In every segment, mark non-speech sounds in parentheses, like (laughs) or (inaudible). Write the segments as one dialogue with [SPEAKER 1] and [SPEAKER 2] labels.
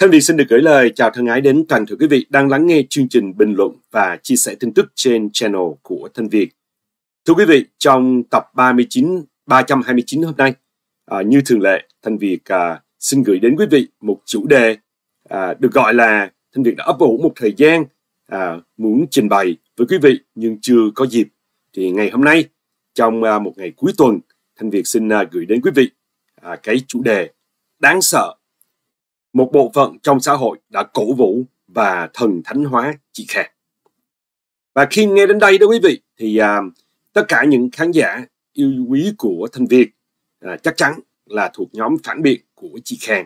[SPEAKER 1] thân Việt xin được gửi lời chào thân ái đến toàn thể quý vị đang lắng nghe chương trình bình luận và chia sẻ tin tức trên channel của thân Việt. Thưa quý vị, trong tập 39 329 hôm nay, à, như thường lệ, thân Việt à, xin gửi đến quý vị một chủ đề à, được gọi là thân Việt đã ấp ủ một thời gian à, muốn trình bày với quý vị nhưng chưa có dịp. Thì ngày hôm nay, trong à, một ngày cuối tuần, thân Việt xin à, gửi đến quý vị à, cái chủ đề đáng sợ một bộ phận trong xã hội đã cổ vũ và thần thánh hóa chị Khang. Và khi nghe đến đây đó quý vị thì à, tất cả những khán giả yêu quý của Thanh Việt à, chắc chắn là thuộc nhóm phản biện của chị Khang.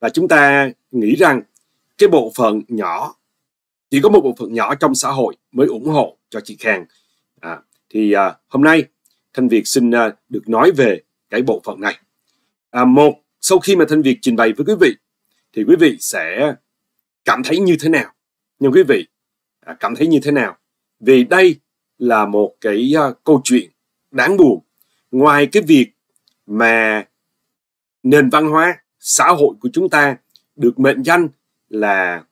[SPEAKER 1] Và chúng ta nghĩ rằng cái bộ phận nhỏ chỉ có một bộ phận nhỏ trong xã hội mới ủng hộ cho chị Khang. À, thì à, hôm nay Thanh Việt xin à, được nói về cái bộ phận này. À, một sau khi mà Thanh Việt trình bày với quý vị thì quý vị sẽ cảm thấy như thế nào nhưng quý vị à, cảm thấy như thế nào vì đây là một cái à, câu chuyện đáng buồn ngoài cái việc mà nền văn hóa xã hội của chúng ta được mệnh danh là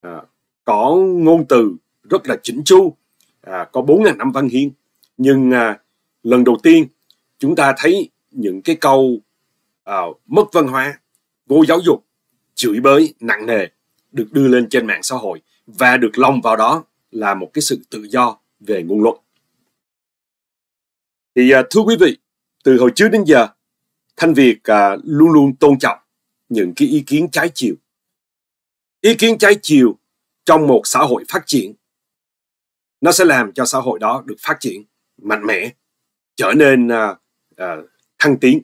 [SPEAKER 1] à, có ngôn từ rất là chỉnh chu à, có 4.000 năm văn hiến nhưng à, lần đầu tiên chúng ta thấy những cái câu à, mất văn hóa vô giáo dục chửi bới nặng nề được đưa lên trên mạng xã hội và được lồng vào đó là một cái sự tự do về ngôn luận. Thì à, thưa quý vị, từ hồi trước đến giờ, Thanh Việt à, luôn luôn tôn trọng những cái ý kiến trái chiều. Ý kiến trái chiều trong một xã hội phát triển, nó sẽ làm cho xã hội đó được phát triển mạnh mẽ, trở nên à, thăng tiến.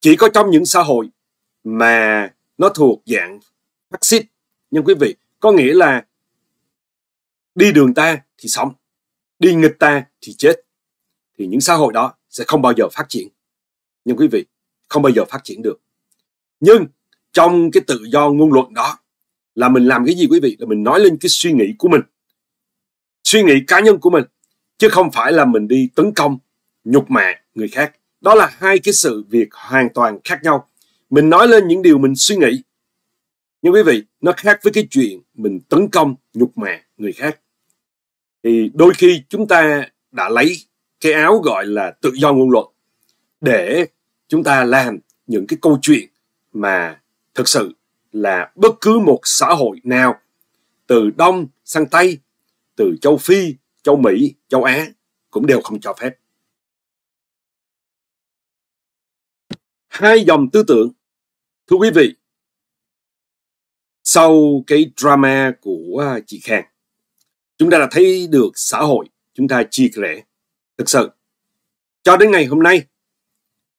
[SPEAKER 1] Chỉ có trong những xã hội mà nó thuộc dạng phát xít nhưng quý vị có nghĩa là đi đường ta thì sống đi nghịch ta thì chết thì những xã hội đó sẽ không bao giờ phát triển nhưng quý vị không bao giờ phát triển được nhưng trong cái tự do ngôn luận đó là mình làm cái gì quý vị là mình nói lên cái suy nghĩ của mình suy nghĩ cá nhân của mình chứ không phải là mình đi tấn công nhục mạ người khác đó là hai cái sự việc hoàn toàn khác nhau mình nói lên những điều mình suy nghĩ nhưng quý vị nó khác với cái chuyện mình tấn công nhục mạ người khác thì đôi khi chúng ta đã lấy cái áo gọi là tự do ngôn luận để chúng ta làm những cái câu chuyện mà thực sự là bất cứ một xã hội nào từ đông sang tây từ châu phi châu mỹ châu á cũng đều không cho phép
[SPEAKER 2] hai dòng tư tưởng Thưa quý vị,
[SPEAKER 1] sau cái drama của à, chị Khang, chúng ta đã thấy được xã hội chúng ta chia rẽ. Thực sự, cho đến ngày hôm nay,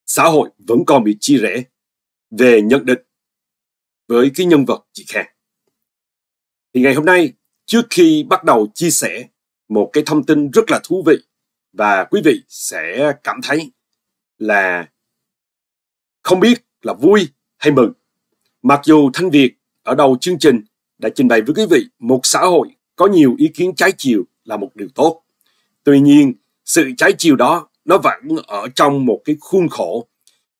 [SPEAKER 1] xã hội vẫn còn bị chia rẽ về nhận định với cái nhân vật chị Khang. Thì ngày hôm nay, trước khi bắt đầu chia sẻ một cái thông tin rất là thú vị và quý vị sẽ cảm thấy là không biết là vui hay mừng. Mặc dù Thanh Việt ở đầu chương trình đã trình bày với quý vị một xã hội có nhiều ý kiến trái chiều là một điều tốt. Tuy nhiên, sự trái chiều đó nó vẫn ở trong một cái khuôn khổ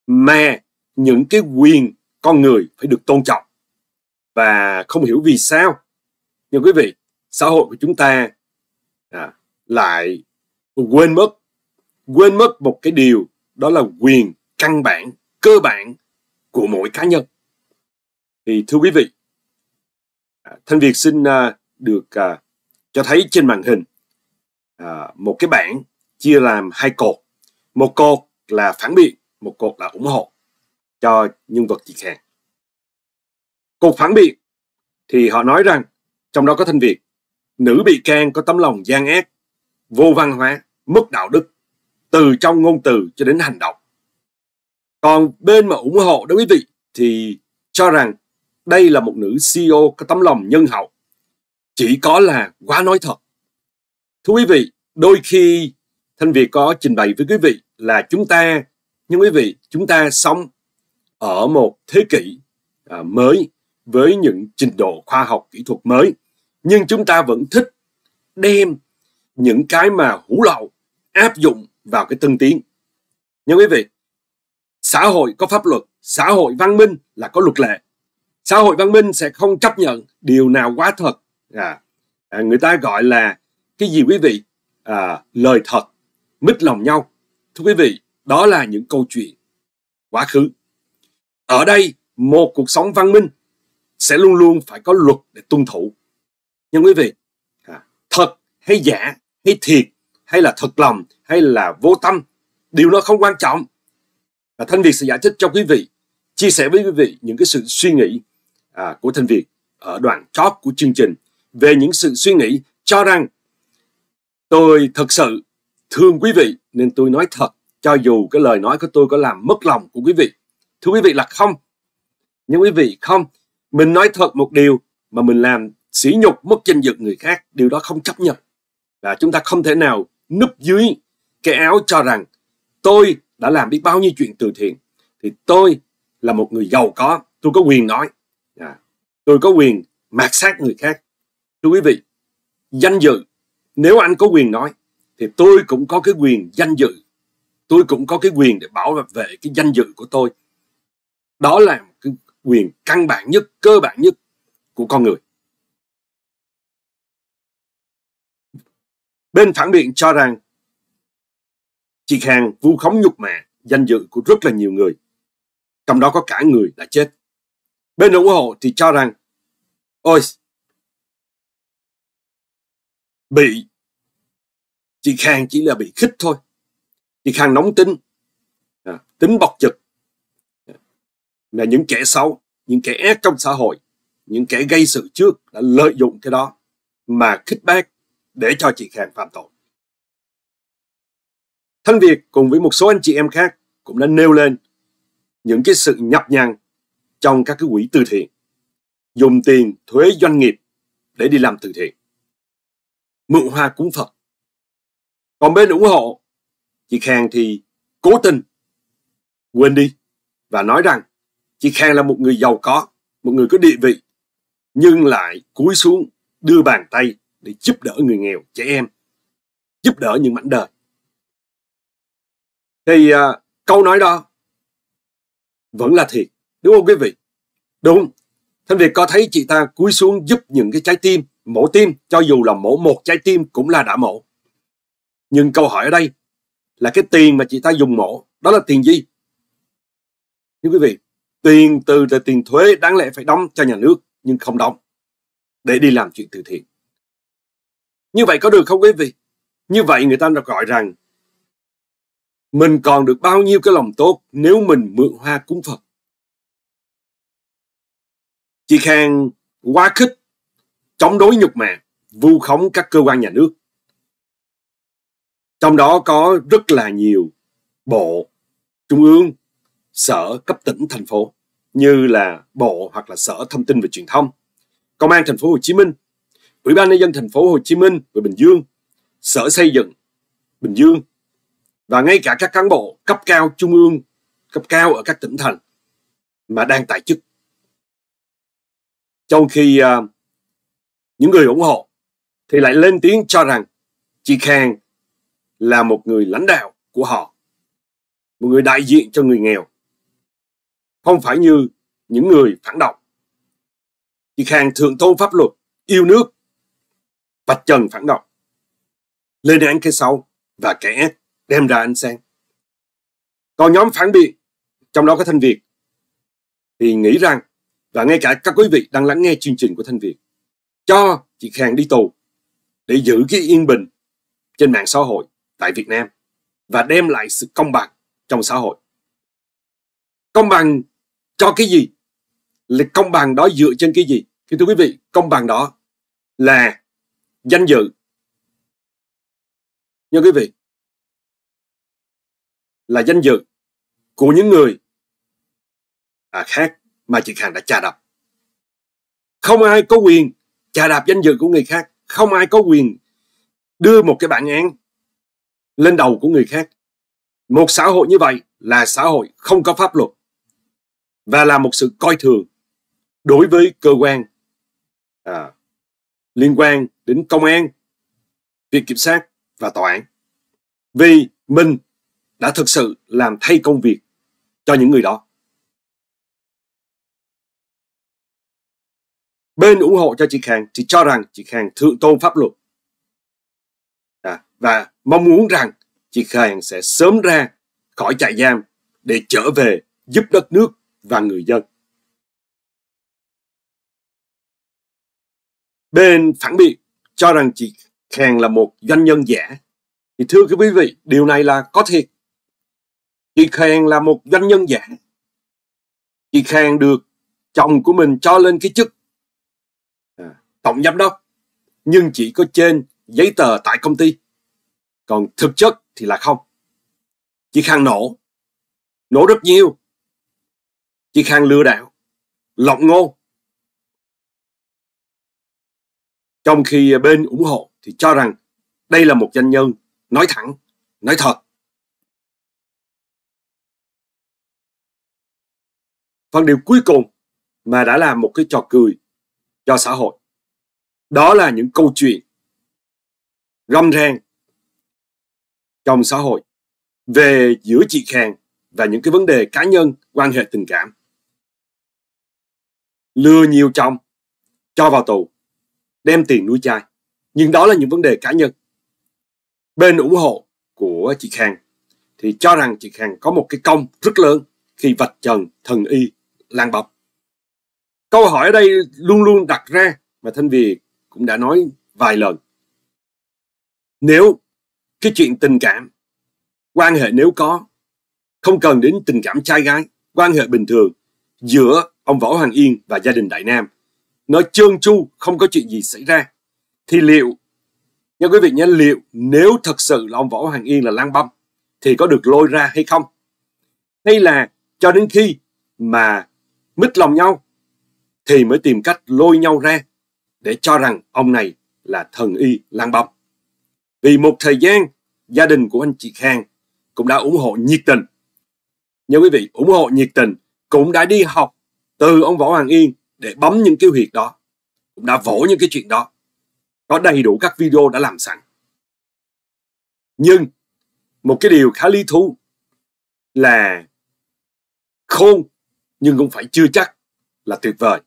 [SPEAKER 1] mà những cái quyền con người phải được tôn trọng. Và không hiểu vì sao, nhưng quý vị, xã hội của chúng ta à, lại quên mất, quên mất một cái điều đó là quyền căn bản, cơ bản của mỗi cá nhân. Thì thưa quý vị, à, Thanh Việt xin à, được à, cho thấy trên màn hình một cái bảng chia làm hai cột. Một cột là phản biện, một cột là ủng hộ cho nhân vật chị Khang. Cột phản biện thì họ nói rằng trong đó có Thanh Việt, nữ bị can có tấm lòng gian ác, vô văn hóa, mất đạo đức, từ trong ngôn từ cho đến hành động còn bên mà ủng hộ đó quý vị thì cho rằng đây là một nữ CEO có tấm lòng nhân hậu. Chỉ có là quá nói thật. Thưa quý vị, đôi khi Thanh Việt có trình bày với quý vị là chúng ta, nhưng quý vị, chúng ta sống ở một thế kỷ à, mới với những trình độ khoa học kỹ thuật mới. Nhưng chúng ta vẫn thích đem những cái mà hủ lậu áp dụng vào cái tân tiến. Nhưng quý vị, xã hội có pháp luật, xã hội văn minh là có luật lệ. Xã hội văn minh sẽ không chấp nhận điều nào quá thật. À, à, người ta gọi là cái gì quý vị? À, lời thật, mít lòng nhau. Thưa quý vị, đó là những câu chuyện quá khứ. Ở đây, một cuộc sống văn minh sẽ luôn luôn phải có luật để tuân thủ. Nhưng quý vị, à, thật hay giả hay thiệt hay là thật lòng hay là vô tâm, điều đó không quan trọng và Thanh Việt sẽ giải thích cho quý vị chia sẻ với quý vị những cái sự suy nghĩ à, của Thanh Việt ở đoạn chót của chương trình về những sự suy nghĩ cho rằng tôi thật sự thương quý vị nên tôi nói thật cho dù cái lời nói của tôi có làm mất lòng của quý vị. Thưa quý vị là không. Nhưng quý vị không. Mình nói thật một điều mà mình làm sỉ nhục mất danh dự người khác. Điều đó không chấp nhận. Và chúng ta không thể nào núp dưới cái áo cho rằng tôi đã làm biết bao nhiêu chuyện từ thiện thì tôi là một người giàu có tôi có quyền nói dạ. tôi có quyền mạt sát người khác thưa quý vị danh dự nếu anh có quyền nói thì tôi cũng có cái quyền danh dự tôi cũng có cái quyền để bảo vệ cái danh dự của tôi đó là cái quyền
[SPEAKER 2] căn bản nhất cơ bản nhất của con người
[SPEAKER 1] bên phản biện cho rằng chị Khang vu khống nhục mạ, danh dự của rất là nhiều người. Trong đó có cả người đã chết.
[SPEAKER 2] Bên ủng hộ thì cho rằng Ôi, bị chị Khang chỉ là bị khích thôi chị Khang nóng tính
[SPEAKER 1] à, tính bọc trực là những kẻ xấu những kẻ ác trong xã hội những kẻ gây sự trước đã lợi dụng cái đó mà khích bác để cho chị Khang phạm tội Thanh Việt cùng với một số anh chị em khác cũng đã nêu lên những cái sự nhập nhằn trong các cái quỹ từ thiện, dùng tiền thuế doanh nghiệp để đi làm từ thiện, mượn hoa cúng Phật. Còn bên ủng hộ, chị Khang thì cố tình quên đi và nói rằng chị Khang là một người giàu có, một người có địa vị, nhưng lại cúi xuống đưa bàn tay để giúp đỡ
[SPEAKER 2] người nghèo, trẻ em, giúp đỡ những mảnh đời
[SPEAKER 1] thì à, câu nói đó vẫn là thiệt đúng không quý vị đúng thanh việt có thấy chị ta cúi xuống giúp những cái trái tim mổ tim cho dù là mổ một trái tim cũng là đã mổ nhưng câu hỏi ở đây là cái tiền mà chị ta dùng mổ đó là tiền gì thưa quý vị tiền từ là tiền thuế đáng lẽ phải đóng cho nhà nước nhưng không đóng để đi làm chuyện từ thiện
[SPEAKER 2] như vậy có được không quý vị như vậy người ta đã gọi rằng mình còn được bao nhiêu cái lòng tốt nếu mình mượn hoa cúng Phật.
[SPEAKER 1] Chị Khang quá khích, chống đối nhục mạ, vu khống các cơ quan nhà nước. Trong đó có rất là nhiều bộ, trung ương, sở cấp tỉnh thành phố như là bộ hoặc là sở thông tin và truyền thông, công an thành phố Hồ Chí Minh, ủy ban nhân dân thành phố Hồ Chí Minh và Bình Dương, sở xây dựng Bình Dương và ngay cả các cán bộ cấp cao trung ương cấp cao ở các tỉnh thành mà đang tại chức trong khi uh, những người ủng hộ thì lại lên tiếng cho rằng chị Khang là một người lãnh đạo của họ một người đại diện cho người nghèo không phải như những người phản động chị Khang thượng tôn pháp luật yêu nước vạch trần phản động lên án cái xấu và kẻ ác đem ra ánh sáng. Còn nhóm phản biện, trong đó có Thanh Việt, thì nghĩ rằng, và ngay cả các quý vị đang lắng nghe chương trình của Thanh Việt, cho chị Khang đi tù để giữ cái yên bình trên mạng xã hội tại Việt Nam và đem lại sự công bằng trong xã hội. Công bằng cho cái gì? Là công bằng đó dựa trên cái gì? Thì thưa quý vị, công bằng đó là danh dự.
[SPEAKER 2] Nha quý vị, là
[SPEAKER 1] danh dự của những người à, khác mà chị Khang đã chà đạp. Không ai có quyền chà đạp danh dự của người khác, không ai có quyền đưa một cái bản án lên đầu của người khác. Một xã hội như vậy là xã hội không có pháp luật và là một sự coi thường đối với cơ quan à, liên quan đến công an, viện kiểm sát và tòa án. Vì mình đã thực sự
[SPEAKER 2] làm thay công việc cho những người đó. Bên ủng hộ cho chị Khang thì cho rằng chị Khang thượng tôn pháp luật
[SPEAKER 1] à, và mong muốn rằng chị Khang sẽ sớm ra khỏi trại giam để trở về giúp đất nước và người dân.
[SPEAKER 2] Bên phản biện cho rằng chị
[SPEAKER 1] Khang là một doanh nhân giả. Thì thưa quý vị, điều này là có thiệt. Chị Khang là một doanh nhân giả. Chị Khang được chồng của mình cho lên cái chức à, tổng giám đốc. Nhưng chỉ có trên giấy tờ tại công ty. Còn thực chất thì là không. Chị Khang nổ. Nổ rất nhiều. Chị Khang lừa đảo. Lộng
[SPEAKER 2] ngôn. Trong khi bên ủng hộ thì cho rằng đây là một doanh nhân nói thẳng, nói thật phần điều cuối cùng mà đã làm một cái trò cười cho xã hội. Đó là những câu chuyện râm ran trong xã hội về giữa chị
[SPEAKER 1] Khang và những cái vấn đề cá nhân, quan hệ tình cảm. Lừa nhiều chồng, cho vào tù, đem tiền nuôi trai. Nhưng đó là những vấn đề cá nhân. Bên ủng hộ của chị Khang thì cho rằng chị Khang có một cái công rất lớn khi vạch trần thần y làng bọc câu hỏi ở đây luôn luôn đặt ra mà thanh Việt cũng đã nói vài lần nếu cái chuyện tình cảm quan hệ nếu có không cần đến tình cảm trai gái quan hệ bình thường giữa ông võ hoàng yên và gia đình đại nam nó trơn tru không có chuyện gì xảy ra thì liệu nha quý vị nhé liệu nếu thật sự là ông võ hoàng yên là lang băm thì có được lôi ra hay không hay là cho đến khi mà mít lòng nhau thì mới tìm cách lôi nhau ra để cho rằng ông này là thần y lang băm. Vì một thời gian, gia đình của anh chị Khang cũng đã ủng hộ nhiệt tình. Nhớ quý vị, ủng hộ nhiệt tình cũng đã đi học từ ông Võ Hoàng Yên để bấm những cái huyệt đó. Cũng đã vỗ những cái chuyện đó. Có đầy đủ các video đã làm sẵn. Nhưng, một cái điều khá lý thú là Khôn nhưng cũng phải chưa chắc là tuyệt vời.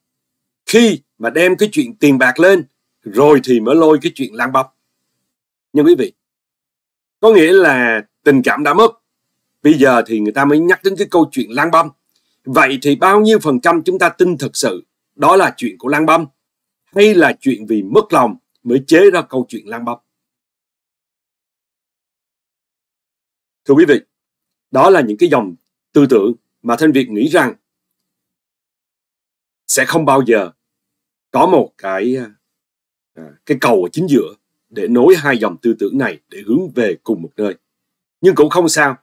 [SPEAKER 1] Khi mà đem cái chuyện tiền bạc lên rồi thì mới lôi cái chuyện lang bọc. Nhưng quý vị, có nghĩa là tình cảm đã mất. Bây giờ thì người ta mới nhắc đến cái câu chuyện lang băm. Vậy thì bao nhiêu phần trăm chúng ta tin thực sự đó là chuyện của lang băm hay là chuyện vì mất lòng mới chế ra câu chuyện lang
[SPEAKER 2] băm? Thưa quý vị, đó
[SPEAKER 1] là những cái dòng tư tưởng mà Thanh Việt nghĩ rằng sẽ không bao giờ có một cái à, à, cái cầu ở chính giữa để nối hai dòng tư tưởng này để hướng về cùng một nơi nhưng cũng không sao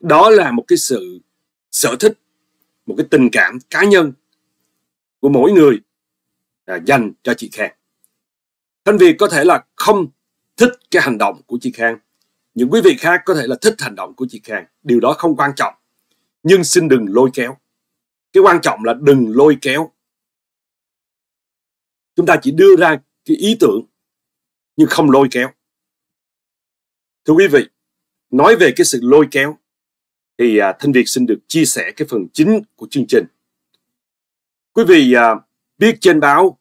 [SPEAKER 1] đó là một cái sự sở thích một cái tình cảm cá nhân của mỗi người à, dành cho chị Khang Thanh Việt có thể là không thích cái hành động của chị Khang những quý vị khác có thể là thích hành động của chị Khang điều đó không quan trọng nhưng xin đừng lôi kéo cái quan trọng là đừng lôi kéo
[SPEAKER 2] chúng ta chỉ đưa ra cái ý tưởng nhưng không lôi
[SPEAKER 1] kéo thưa quý vị nói về cái sự lôi kéo thì à, thanh việt xin được chia sẻ cái phần chính của chương trình quý vị à, biết trên báo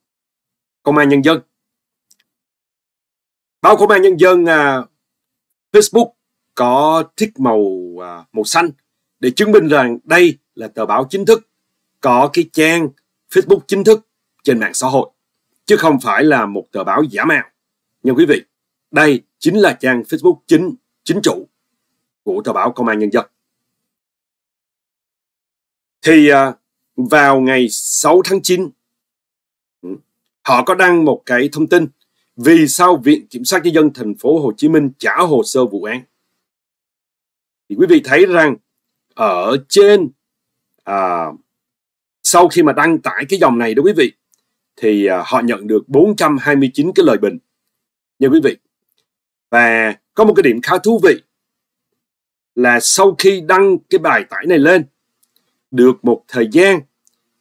[SPEAKER 1] công an nhân dân báo công an nhân dân à, facebook có thích màu à, màu xanh để chứng minh rằng đây là tờ báo chính thức có cái trang Facebook chính thức trên mạng xã hội, chứ không phải là một tờ báo giả mạo. Nhưng quý vị, đây chính là trang Facebook chính, chính chủ của tờ báo Công an Nhân dân. Thì à, vào ngày 6 tháng 9, ừ, họ có đăng một cái thông tin vì sao Viện Kiểm sát Nhân dân thành phố Hồ Chí Minh trả hồ sơ vụ án. Thì quý vị thấy rằng ở trên à, sau khi mà đăng tải cái dòng này đó quý vị, thì à, họ nhận được 429 cái lời bình nha quý vị. Và có một cái điểm khá thú vị là sau khi đăng cái bài tải này lên được một thời gian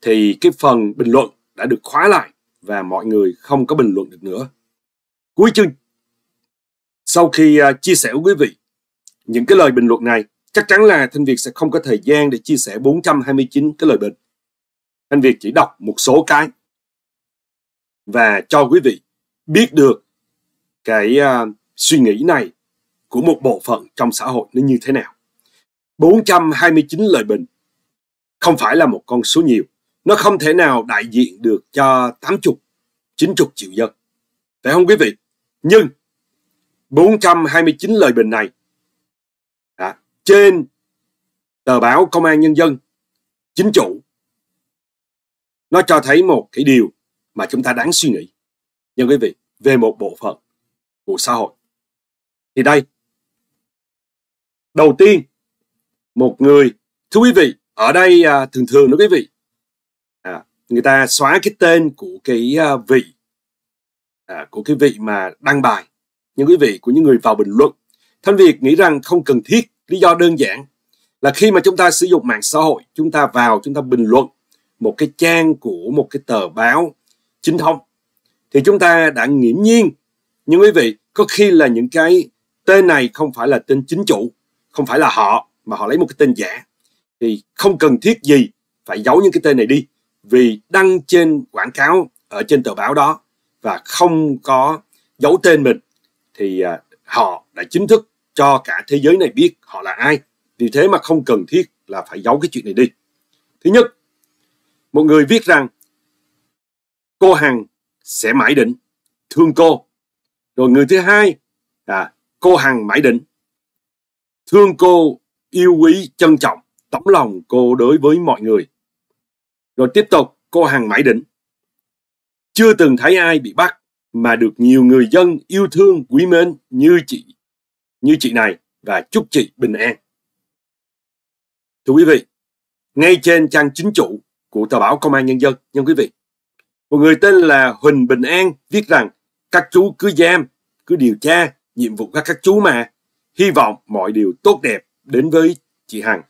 [SPEAKER 1] thì cái phần bình luận đã được khóa lại và mọi người không có bình luận được nữa. Cuối chương sau khi à, chia sẻ với quý vị những cái lời bình luận này chắc chắn là Thanh Việt sẽ không có thời gian để chia sẻ 429 cái lời bình anh Việt chỉ đọc một số cái và cho quý vị biết được cái uh, suy nghĩ này của một bộ phận trong xã hội nó như thế nào. 429 lời bình không phải là một con số nhiều. Nó không thể nào đại diện được cho 80, 90 triệu dân. Phải không quý vị? Nhưng 429 lời bình này đã, trên tờ báo Công an Nhân dân, Chính chủ nó cho thấy một cái điều mà chúng ta đáng suy nghĩ. Nhưng quý vị, về một bộ phận của
[SPEAKER 2] xã hội. Thì đây, đầu tiên,
[SPEAKER 1] một người, thưa quý vị, ở đây à, thường thường đó quý vị, à, người ta xóa cái tên của cái à, vị, à, của cái vị mà đăng bài. Nhưng quý vị, của những người vào bình luận, Thanh Việt nghĩ rằng không cần thiết, lý do đơn giản là khi mà chúng ta sử dụng mạng xã hội, chúng ta vào, chúng ta bình luận, một cái trang của một cái tờ báo chính thống thì chúng ta đã nghiễm nhiên nhưng quý vị có khi là những cái tên này không phải là tên chính chủ không phải là họ mà họ lấy một cái tên giả thì không cần thiết gì phải giấu những cái tên này đi vì đăng trên quảng cáo ở trên tờ báo đó và không có giấu tên mình thì à, họ đã chính thức cho cả thế giới này biết họ là ai vì thế mà không cần thiết là phải giấu cái chuyện này đi thứ nhất một người viết rằng cô Hằng sẽ mãi định, thương cô. Rồi người thứ hai à cô Hằng mãi định, thương cô, yêu quý, trân trọng, tấm lòng cô đối với mọi người. Rồi tiếp tục cô Hằng mãi định, chưa từng thấy ai bị bắt mà được nhiều người dân yêu thương quý mến như chị như chị này và chúc chị bình an. Thưa quý vị, ngay trên trang chính chủ của tờ báo Công an Nhân dân nha quý vị. Một người tên là Huỳnh Bình An viết rằng các chú cứ giam, cứ điều tra, nhiệm vụ các các chú mà. Hy vọng mọi điều tốt đẹp đến với chị Hằng.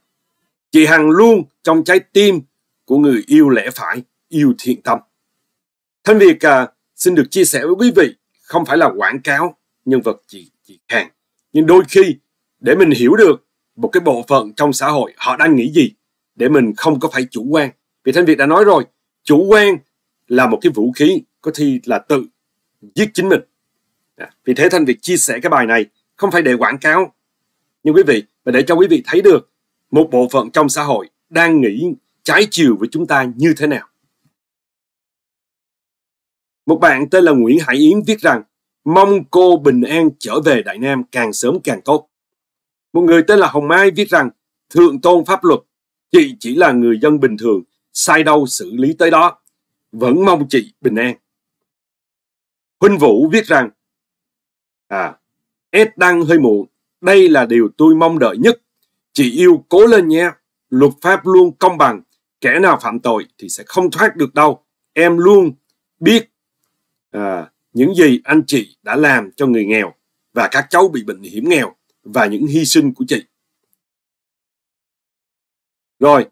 [SPEAKER 1] Chị Hằng luôn trong trái tim của người yêu lẽ phải, yêu thiện tâm. Thanh Việt à, xin được chia sẻ với quý vị không phải là quảng cáo nhân vật chị chị Hằng. Nhưng đôi khi để mình hiểu được một cái bộ phận trong xã hội họ đang nghĩ gì để mình không có phải chủ quan vì Thanh Việt đã nói rồi, chủ quan là một cái vũ khí có thi là tự giết chính mình. Dạ, vì thế Thanh Việt chia sẻ cái bài này không phải để quảng cáo. Nhưng quý vị, và để cho quý vị thấy được một bộ phận trong xã hội đang nghĩ trái chiều với chúng ta như thế nào. Một bạn tên là Nguyễn Hải Yến viết rằng Mong cô bình an trở về Đại Nam càng sớm càng tốt. Một người tên là Hồng Mai viết rằng Thượng tôn pháp luật, chị chỉ là người dân bình thường sai đâu xử lý tới đó. Vẫn mong chị bình an. Huynh Vũ viết rằng, à, S đang hơi muộn, đây là điều tôi mong đợi nhất. Chị yêu cố lên nha, luật pháp luôn công bằng, kẻ nào phạm tội thì sẽ không thoát được đâu. Em luôn biết à, những gì anh chị đã làm cho người nghèo và các cháu bị bệnh hiểm nghèo và những hy sinh của chị.
[SPEAKER 2] Rồi,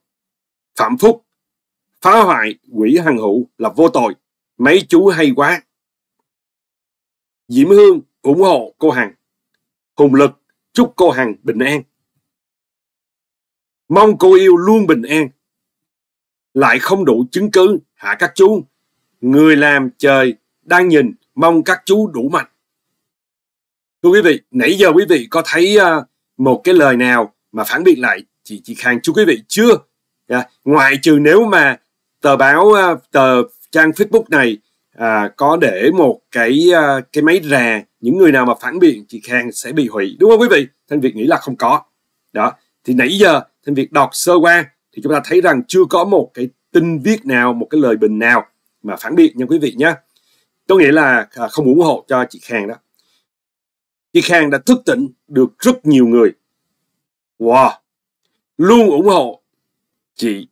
[SPEAKER 2] Phạm Phúc phá hoại quỷ hằng hữu là vô tội. Mấy chú hay quá. Diễm Hương ủng hộ cô Hằng. Hùng Lực chúc cô Hằng bình an.
[SPEAKER 1] Mong cô yêu luôn bình an. Lại không đủ chứng cứ hạ các chú? Người làm trời đang nhìn mong các chú đủ mạnh. Thưa quý vị, nãy giờ quý vị có thấy à, một cái lời nào mà phản biện lại chị chị Khang chú quý vị chưa? Yeah. Dạ, ngoại trừ nếu mà tờ báo ờ, tờ trang Facebook này à, có để một cái ờ, cái máy rà những người nào mà phản biện chị Khang sẽ bị hủy đúng không quý vị Thanh Việt nghĩ là không có đó thì nãy giờ Thanh Việt đọc sơ qua thì chúng ta thấy rằng chưa có một cái tin viết nào một cái lời bình nào mà phản biện nha quý vị nhé có nghĩa là à, không ủng hộ cho chị Khang đó chị Khang đã thức tỉnh được rất nhiều người wow luôn ủng hộ chị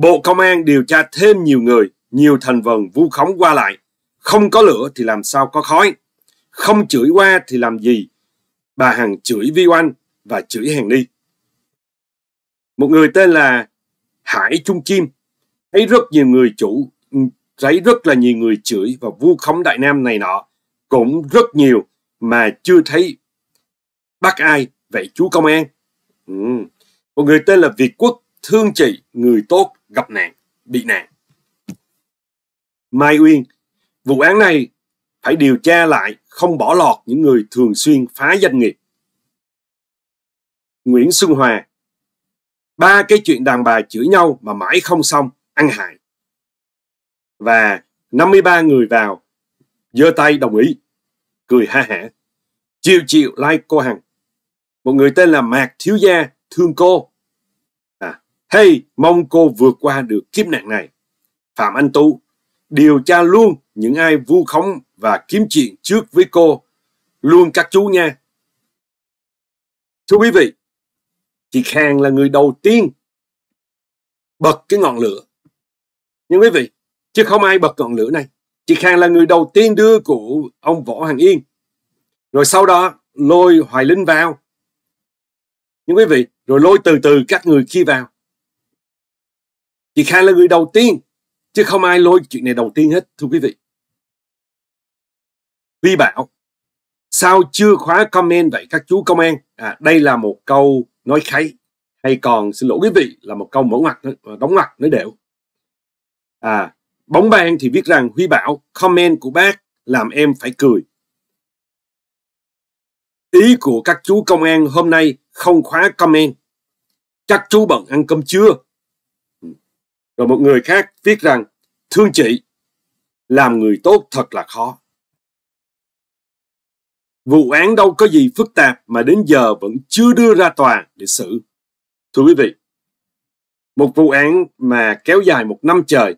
[SPEAKER 1] Bộ Công an điều tra thêm nhiều người, nhiều thành phần vu khống qua lại. Không có lửa thì làm sao có khói. Không chửi qua thì làm gì. Bà Hằng chửi Vi Oanh và chửi Hàng Ni. Một người tên là Hải Trung Kim Thấy rất nhiều người chủ, thấy rất là nhiều người chửi và vu khống Đại Nam này nọ. Cũng rất nhiều mà chưa thấy bắt ai. Vậy chú công an. Ừ. Một người tên là Việt Quốc thương chị, người tốt, gặp nạn, bị nạn. Mai Uyên, vụ án này phải điều tra lại không bỏ lọt những người thường xuyên phá doanh nghiệp. Nguyễn Xuân Hòa, ba cái chuyện đàn bà chửi nhau mà mãi không xong, ăn hại. Và 53 người vào, giơ tay đồng ý, cười ha hả. Chiều chiều like cô Hằng. Một người tên là Mạc Thiếu Gia thương cô Hey, mong cô vượt qua được kiếp nạn này. Phạm Anh Tu, điều tra luôn những ai vu khống và kiếm chuyện trước với cô. Luôn các chú nha. Thưa quý vị, chị Khang là người đầu tiên bật cái ngọn lửa. Nhưng quý vị, chứ không ai bật ngọn lửa này. Chị Khang là người đầu tiên đưa của ông Võ Hằng Yên. Rồi sau đó lôi Hoài Linh vào. Nhưng quý vị, rồi lôi từ từ các người kia vào. Chị khai là người đầu tiên chứ không ai lôi chuyện này đầu tiên hết thưa quý vị. Huy bảo sao chưa khóa comment vậy các chú công an? À, đây là một câu nói kháy hay còn xin lỗi quý vị là một câu mở ngoặt à, đóng ngoặt nói đều. À, bóng bàn thì viết rằng Huy bảo comment của bác làm em phải cười. Ý của các chú công an hôm nay không khóa comment. Chắc chú bận ăn cơm chưa rồi một người khác viết rằng, thương
[SPEAKER 2] chị, làm người tốt thật là khó.
[SPEAKER 1] Vụ án đâu có gì phức tạp mà đến giờ vẫn chưa đưa ra tòa để xử. Thưa quý vị, một vụ án mà kéo dài một năm trời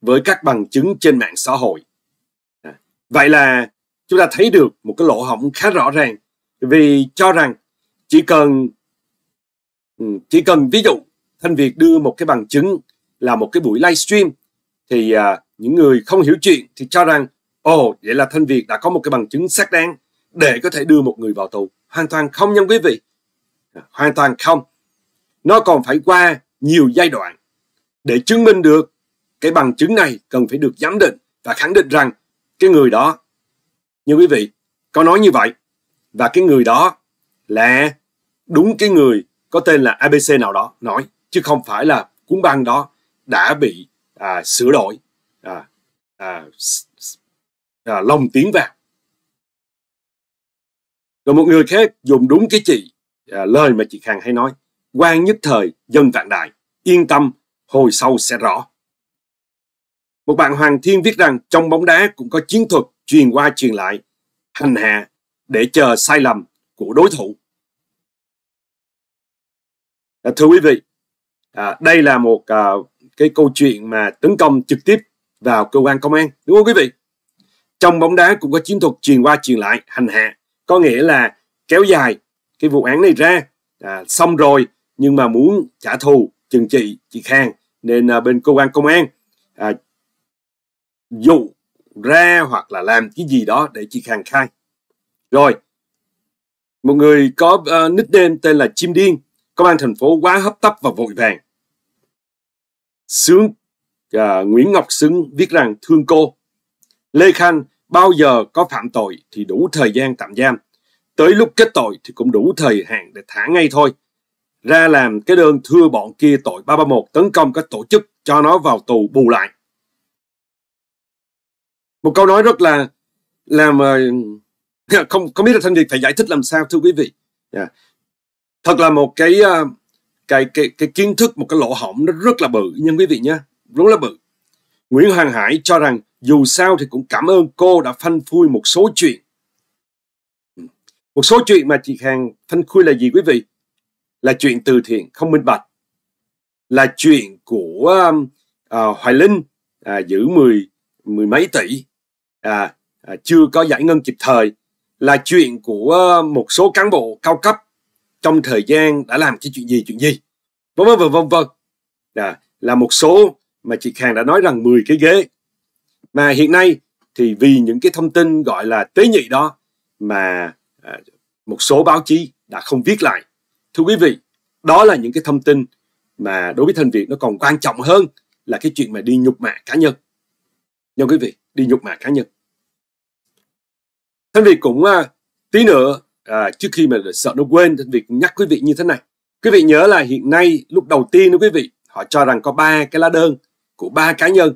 [SPEAKER 1] với các bằng chứng trên mạng xã hội. À, vậy là chúng ta thấy được một cái lỗ hổng khá rõ ràng vì cho rằng chỉ cần ừ, chỉ cần ví dụ Thanh Việt đưa một cái bằng chứng là một cái buổi livestream thì à, những người không hiểu chuyện thì cho rằng ồ oh, vậy là Thanh Việt đã có một cái bằng chứng xác đáng để có thể đưa một người vào tù hoàn toàn không nha quý vị à, hoàn toàn không nó còn phải qua nhiều giai đoạn để chứng minh được cái bằng chứng này cần phải được giám định và khẳng định rằng cái người đó như quý vị có nói như vậy và cái người đó là đúng cái người có tên là ABC nào đó nói chứ không phải là cuốn băng đó đã bị à, sửa đổi à, à, à, lồng tiếng vào rồi một người khác dùng đúng cái chị à, lời mà chị Khang hay nói quan nhất thời dân vạn đại yên tâm hồi sau sẽ rõ một bạn Hoàng Thiên viết rằng trong bóng đá cũng có chiến thuật truyền qua truyền lại hành hạ để chờ sai lầm của đối thủ à, thưa quý vị à, đây là một à, cái câu chuyện mà tấn công trực tiếp vào cơ quan công an đúng không quý vị trong bóng đá cũng có chiến thuật truyền qua truyền lại hành hạ có nghĩa là kéo dài cái vụ án này ra à, xong rồi nhưng mà muốn trả thù trừng trị chị Khang nên à, bên cơ quan công an à, dụ ra hoặc là làm cái gì đó để chị Khang khai rồi một người có uh, nickname tên là chim điên công an thành phố quá hấp tấp và vội vàng Sướng à, Nguyễn Ngọc Sướng viết rằng thương cô. Lê Khanh bao giờ có phạm tội thì đủ thời gian tạm giam. Tới lúc kết tội thì cũng đủ thời hạn để thả ngay thôi. Ra làm cái đơn thưa bọn kia tội 331 tấn công các tổ chức cho nó vào tù bù lại. Một câu nói rất là làm à, (laughs) không không biết là Thanh Việt phải giải thích làm sao thưa quý vị. Yeah. Dạ. Thật là một cái à, cái cái cái kiến thức một cái lỗ hổng nó rất là bự nhưng quý vị nhé rất là bự Nguyễn Hoàng Hải cho rằng dù sao thì cũng cảm ơn cô đã phân phui một số chuyện một số chuyện mà chị Hàng phân phui là gì quý vị là chuyện từ thiện không minh bạch là chuyện của uh, Hoài Linh à, giữ mười mười mấy tỷ à, à, chưa có giải ngân kịp thời là chuyện của à, một số cán bộ cao cấp trong thời gian đã làm cái chuyện gì chuyện gì vân vân vân vân vân là, là một số mà chị Khang đã nói rằng 10 cái ghế mà hiện nay thì vì những cái thông tin gọi là tế nhị đó mà à, một số báo chí đã không viết lại thưa quý vị đó là những cái thông tin mà đối với thanh việt nó còn quan trọng hơn là cái chuyện mà đi nhục mạ cá nhân nhưng quý vị đi nhục mạ cá nhân thanh việt cũng à, tí nữa à, trước khi mà sợ nó quên thì việc nhắc quý vị như thế này quý vị nhớ là hiện nay lúc đầu tiên đó quý vị họ cho rằng có ba cái lá đơn của ba cá nhân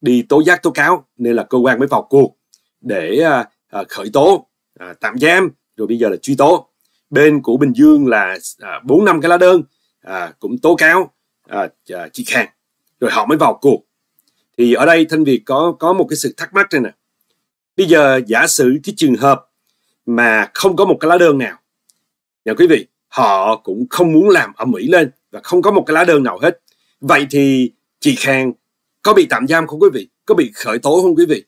[SPEAKER 1] đi tố giác tố cáo nên là cơ quan mới vào cuộc để à, à, khởi tố à, tạm giam rồi bây giờ là truy tố bên của bình dương là à, bốn à, năm cái lá đơn à, cũng tố cáo à, à, chị khang rồi họ mới vào cuộc thì ở đây thanh việt có có một cái sự thắc mắc này nè bây giờ giả sử cái trường hợp mà không có một cái lá đơn nào nhà quý vị họ cũng không muốn làm ở Mỹ lên và không có một cái lá đơn nào hết vậy thì chị Khang có bị tạm giam không quý vị có bị khởi tố không quý vị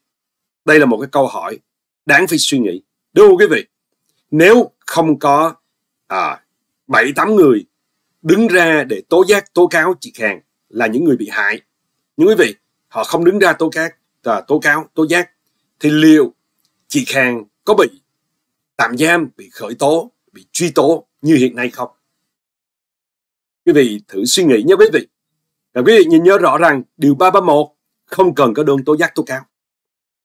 [SPEAKER 1] đây là một cái câu hỏi đáng phải suy nghĩ đúng không quý vị nếu không có à, bảy à, tám người đứng ra để tố giác tố cáo chị Khang là những người bị hại nhưng quý vị họ không đứng ra tố cáo à, tố cáo tố giác thì liệu chị Khang có bị tạm giam, bị khởi tố, bị truy tố như hiện nay không? Quý vị thử suy nghĩ nhé quý vị. Và quý vị nhìn nhớ rõ rằng điều 331 không cần có đơn tố giác tố cáo.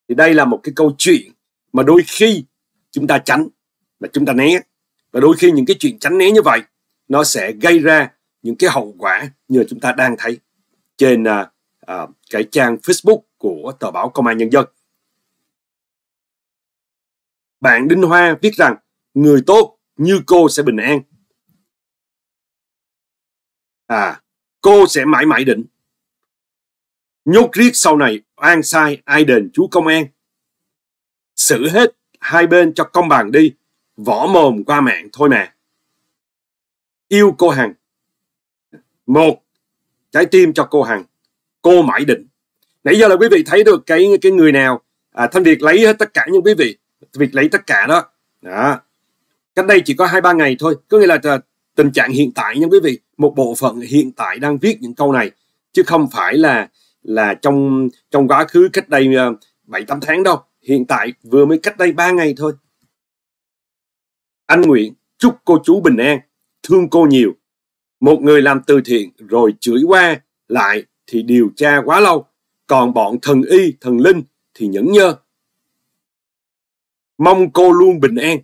[SPEAKER 1] Thì đây là một cái câu chuyện mà đôi khi chúng ta tránh mà chúng ta né. Và đôi khi những cái chuyện tránh né như vậy nó sẽ gây ra những cái hậu quả như chúng ta đang thấy trên uh, cái trang Facebook của tờ báo Công an Nhân dân. Bạn Đinh Hoa viết rằng
[SPEAKER 2] người tốt như cô sẽ bình an.
[SPEAKER 1] À, cô sẽ mãi mãi định. Nhốt riết sau này oan sai ai đền chú công an. Xử hết hai bên cho công bằng đi, võ mồm qua mạng thôi mà. Yêu cô Hằng. Một, trái tim cho cô Hằng. Cô mãi định. Nãy giờ là quý vị thấy được cái cái người nào à, Thanh Việt lấy hết tất cả những quý vị việc lấy tất cả đó đó cách đây chỉ có hai ba ngày thôi có nghĩa là à, tình trạng hiện tại nha quý vị một bộ phận hiện tại đang viết những câu này chứ không phải là là trong trong quá khứ cách đây à, bảy tám tháng đâu hiện tại vừa mới cách đây ba ngày thôi anh nguyện chúc cô chú bình an thương cô nhiều một người làm từ thiện rồi chửi qua lại thì điều tra quá lâu còn bọn thần y thần linh thì nhẫn nhơ mong cô luôn bình an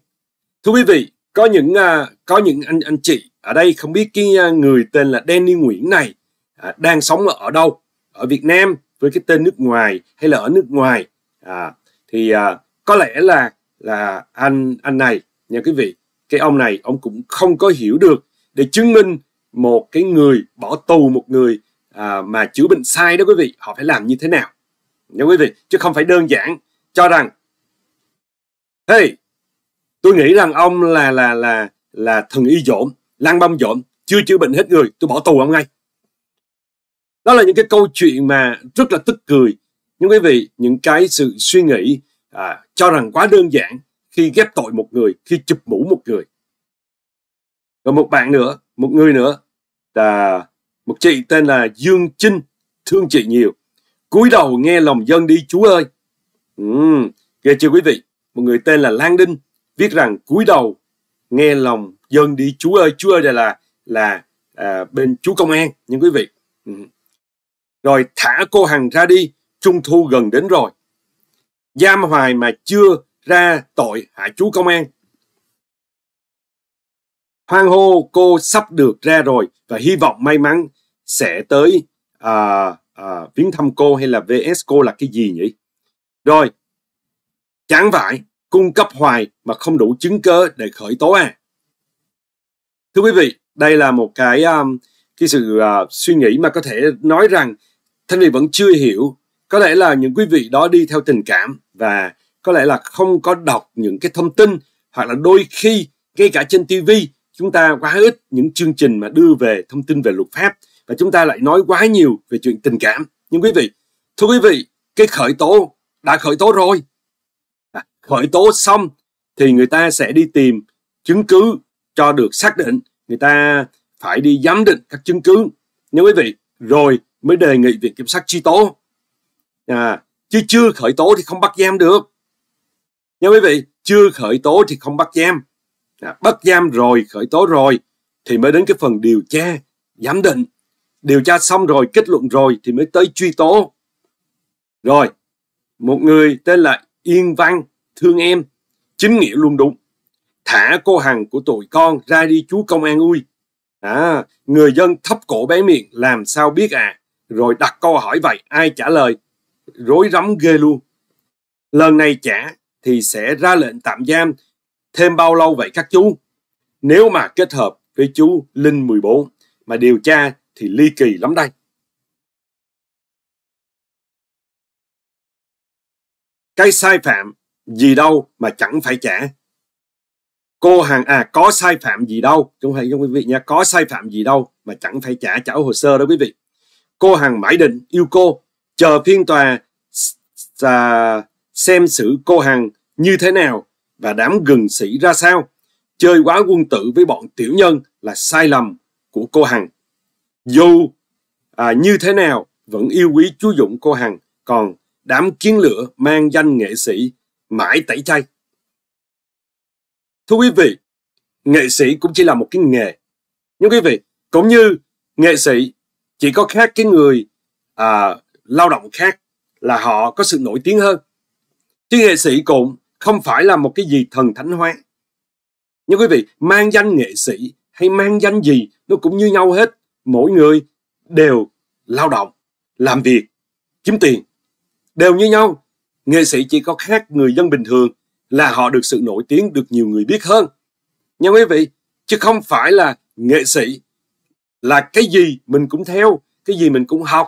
[SPEAKER 1] thưa quý vị có những uh, có những anh anh chị ở đây không biết cái uh, người tên là Danny Nguyễn này uh, đang sống ở đâu ở Việt Nam với cái tên nước ngoài hay là ở nước ngoài à, thì uh, có lẽ là là anh anh này nha quý vị cái ông này ông cũng không có hiểu được để chứng minh một cái người bỏ tù một người à, mà chữa bệnh sai đó quý vị họ phải làm như thế nào nha quý vị chứ không phải đơn giản cho rằng hey tôi nghĩ rằng ông là là là là thần y dỗm lang băm dỗm chưa chữa bệnh hết người tôi bỏ tù ông ngay đó là những cái câu chuyện mà rất là tức cười nhưng quý vị những cái sự suy nghĩ à, cho rằng quá đơn giản khi ghép tội một người khi chụp mũ một người rồi một bạn nữa một người nữa là một chị tên là Dương Trinh thương chị nhiều cúi đầu nghe lòng dân đi chú ơi ừ, ghê chưa quý vị một người tên là Lan Đinh viết rằng cúi đầu nghe lòng dân đi Chúa ơi Chúa ơi là là à, bên chú công an nhưng quý vị ừ. rồi thả cô Hằng ra đi trung thu gần đến rồi giam hoài mà chưa ra tội hạ chú công an hoan hô cô sắp được ra rồi và hy vọng may mắn sẽ tới à, à, viếng thăm cô hay là vs cô là cái gì nhỉ rồi Chẳng phải cung cấp hoài mà không đủ chứng cơ để khởi tố à. Thưa quý vị, đây là một cái um, cái sự uh, suy nghĩ mà có thể nói rằng Thanh Vy vẫn chưa hiểu. Có lẽ là những quý vị đó đi theo tình cảm và có lẽ là không có đọc những cái thông tin hoặc là đôi khi ngay cả trên TV chúng ta quá ít những chương trình mà đưa về thông tin về luật pháp và chúng ta lại nói quá nhiều về chuyện tình cảm. Nhưng quý vị, thưa quý vị, cái khởi tố đã khởi tố rồi khởi tố xong thì người ta sẽ đi tìm chứng cứ cho được xác định người ta phải đi giám định các chứng cứ nếu quý vị rồi mới đề nghị viện kiểm sát truy tố à, chứ chưa khởi tố thì không bắt giam được nha quý vị chưa khởi tố thì không bắt giam à, bắt giam rồi khởi tố rồi thì mới đến cái phần điều tra giám định điều tra xong rồi kết luận rồi thì mới tới truy tố rồi một người tên là yên văn thương em, chính nghĩa luôn đúng. Thả cô Hằng của tụi con ra đi chú công an ui. À, người dân thấp cổ bé miệng làm sao biết à, rồi đặt câu hỏi vậy ai trả lời, rối rắm ghê luôn. Lần này trả thì sẽ ra lệnh tạm giam, thêm bao lâu vậy các chú? Nếu mà kết hợp với chú Linh 14 mà điều tra
[SPEAKER 2] thì ly kỳ lắm đây.
[SPEAKER 1] Cái sai phạm gì đâu mà chẳng phải trả cô hàng à có sai phạm gì đâu chúng hay quý vị nha có sai phạm gì đâu mà chẳng phải trả trả hồ sơ đó quý vị cô hàng mãi định yêu cô chờ phiên tòa à, xem xử cô hàng như thế nào và đám gừng sĩ ra sao chơi quá quân tử với bọn tiểu nhân là sai lầm của cô hằng dù à, như thế nào vẫn yêu quý chú dũng cô hằng còn đám kiến lửa mang danh nghệ sĩ mãi tẩy chay. Thưa quý vị, nghệ sĩ cũng chỉ là một cái nghề. Nhưng quý vị, cũng như nghệ sĩ chỉ có khác cái người à, lao động khác là họ có sự nổi tiếng hơn. Chứ nghệ sĩ cũng không phải là một cái gì thần thánh hóa. Nhưng quý vị, mang danh nghệ sĩ hay mang danh gì nó cũng như nhau hết. Mỗi người đều lao động, làm việc, kiếm tiền. Đều như nhau. Nghệ sĩ chỉ có khác người dân bình thường là họ được sự nổi tiếng được nhiều người biết hơn. Nha quý vị, chứ không phải là nghệ sĩ là cái gì mình cũng theo, cái gì mình cũng học.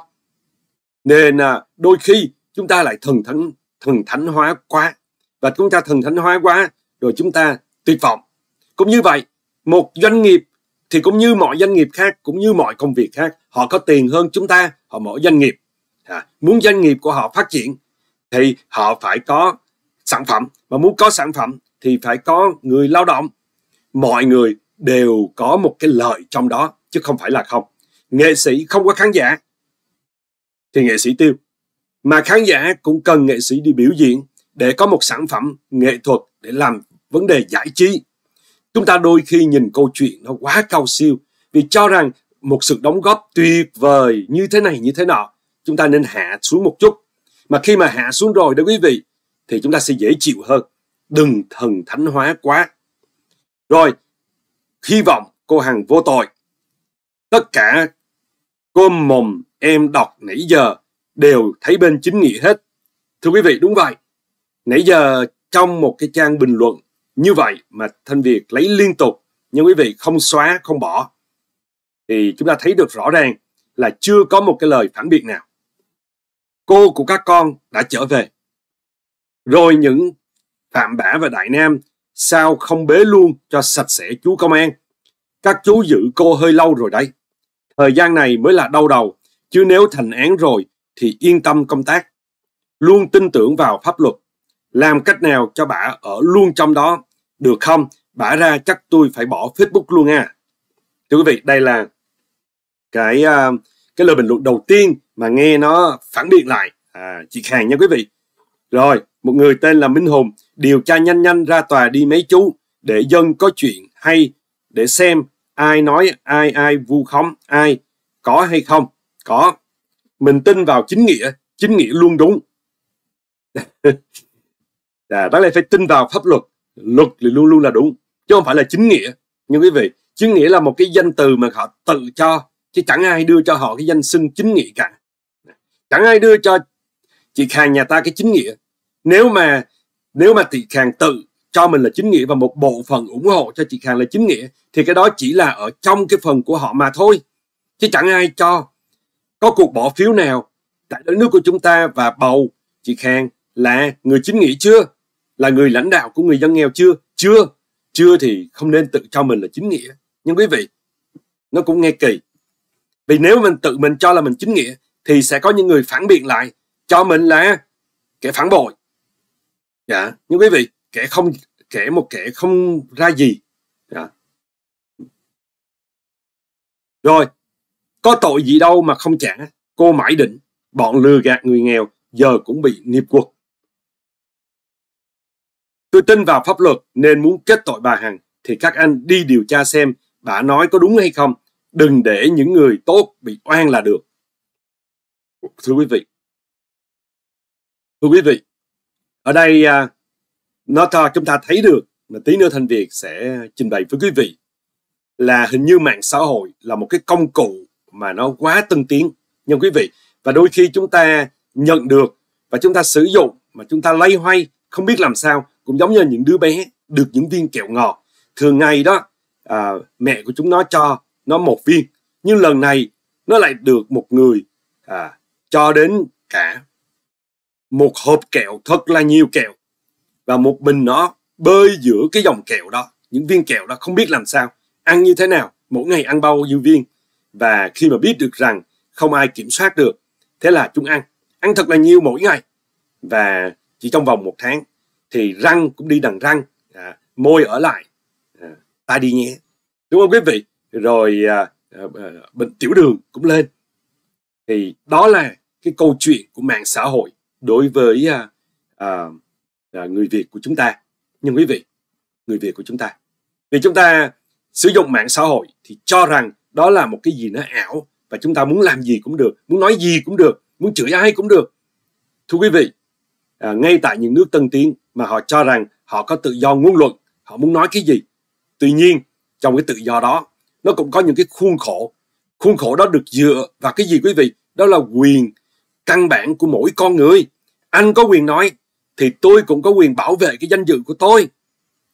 [SPEAKER 1] Nên à, đôi khi chúng ta lại thần thánh thần thánh hóa quá và chúng ta thần thánh hóa quá rồi chúng ta tuyệt vọng. Cũng như vậy, một doanh nghiệp thì cũng như mọi doanh nghiệp khác, cũng như mọi công việc khác, họ có tiền hơn chúng ta, họ mở doanh nghiệp. À, muốn doanh nghiệp của họ phát triển thì họ phải có sản phẩm và muốn có sản phẩm thì phải có người lao động mọi người đều có một cái lợi trong đó chứ không phải là không nghệ sĩ không có khán giả thì nghệ sĩ tiêu mà khán giả cũng cần nghệ sĩ đi biểu diễn để có một sản phẩm nghệ thuật để làm vấn đề giải trí chúng ta đôi khi nhìn câu chuyện nó quá cao siêu vì cho rằng một sự đóng góp tuyệt vời như thế này như thế nọ chúng ta nên hạ xuống một chút mà khi mà hạ xuống rồi đó quý vị, thì chúng ta sẽ dễ chịu hơn. Đừng thần thánh hóa quá. Rồi, hy vọng cô Hằng vô tội. Tất cả cô mồm em đọc nãy giờ đều thấy bên chính nghĩa hết. Thưa quý vị, đúng vậy. Nãy giờ trong một cái trang bình luận như vậy mà Thanh Việt lấy liên tục nhưng quý vị không xóa, không bỏ thì chúng ta thấy được rõ ràng là chưa có một cái lời phản biện nào cô của các con đã trở về. Rồi những Phạm Bả và Đại Nam sao không bế luôn cho sạch sẽ chú công an. Các chú giữ cô hơi lâu rồi đấy. Thời gian này mới là đau đầu, chứ nếu thành án rồi thì yên tâm công tác. Luôn tin tưởng vào pháp luật. Làm cách nào cho bà ở luôn trong đó. Được không? Bả ra chắc tôi phải bỏ Facebook luôn à. Thưa quý vị, đây là cái à, cái lời bình luận đầu tiên mà nghe nó phản biện lại à, chị khang nha quý vị rồi một người tên là minh hùng điều tra nhanh nhanh ra tòa đi mấy chú để dân có chuyện hay để xem ai nói ai ai vu khống ai có hay không có mình tin vào chính nghĩa chính nghĩa luôn đúng à, đáng lẽ phải tin vào pháp luật luật thì luôn luôn là đúng chứ không phải là chính nghĩa nhưng quý vị chính nghĩa là một cái danh từ mà họ tự cho chứ chẳng ai đưa cho họ cái danh xưng chính nghĩa cả chẳng ai đưa cho chị Khang nhà ta cái chính nghĩa nếu mà nếu mà chị Khang tự cho mình là chính nghĩa và một bộ phận ủng hộ cho chị Khang là chính nghĩa thì cái đó chỉ là ở trong cái phần của họ mà thôi chứ chẳng ai cho có cuộc bỏ phiếu nào tại đất nước của chúng ta và bầu chị Khang là người chính nghĩa chưa là người lãnh đạo của người dân nghèo chưa chưa chưa thì không nên tự cho mình là chính nghĩa nhưng quý vị nó cũng nghe kỳ vì nếu mình tự mình cho là mình chính nghĩa thì sẽ có những người phản biện lại cho mình là kẻ phản bội dạ nhưng quý vị kẻ không kẻ một kẻ không ra gì dạ. rồi có tội gì đâu mà không trả cô mãi định bọn lừa gạt người nghèo giờ cũng bị nghiệp quật tôi tin vào pháp luật nên muốn kết tội bà hằng thì các anh đi điều tra xem bà nói có đúng hay không đừng để những người tốt bị oan là được thưa quý vị thưa quý vị ở đây à, nó cho chúng ta thấy được mà tí nữa thanh việt sẽ trình bày với quý vị là hình như mạng xã hội là một cái công cụ mà nó quá tân tiến nhưng quý vị và đôi khi chúng ta nhận được và chúng ta sử dụng mà chúng ta lay hoay không biết làm sao cũng giống như những đứa bé được những viên kẹo ngọt thường ngày đó à, mẹ của chúng nó cho nó một viên nhưng lần này nó lại được một người à, cho đến cả một hộp kẹo thật là nhiều kẹo và một mình nó bơi giữa cái dòng kẹo đó những viên kẹo đó không biết làm sao ăn như thế nào mỗi ngày ăn bao nhiêu viên và khi mà biết được rằng không ai kiểm soát được thế là chúng ăn ăn thật là nhiều mỗi ngày và chỉ trong vòng một tháng thì răng cũng đi đằng răng à, môi ở lại à, ta đi nhé đúng không quý vị rồi à, à, à bệnh tiểu đường cũng lên thì đó là cái câu chuyện của mạng xã hội đối với à, à, à, người Việt của chúng ta nhưng quý vị người Việt của chúng ta vì chúng ta sử dụng mạng xã hội thì cho rằng đó là một cái gì nó ảo và chúng ta muốn làm gì cũng được muốn nói gì cũng được muốn chửi ai cũng được thưa quý vị à, ngay tại những nước tân tiến mà họ cho rằng họ có tự do ngôn luận họ muốn nói cái gì tuy nhiên trong cái tự do đó nó cũng có những cái khuôn khổ khuôn khổ đó được dựa vào cái gì quý vị đó là quyền căn bản của mỗi con người anh có quyền nói thì tôi cũng có quyền bảo vệ cái danh dự của tôi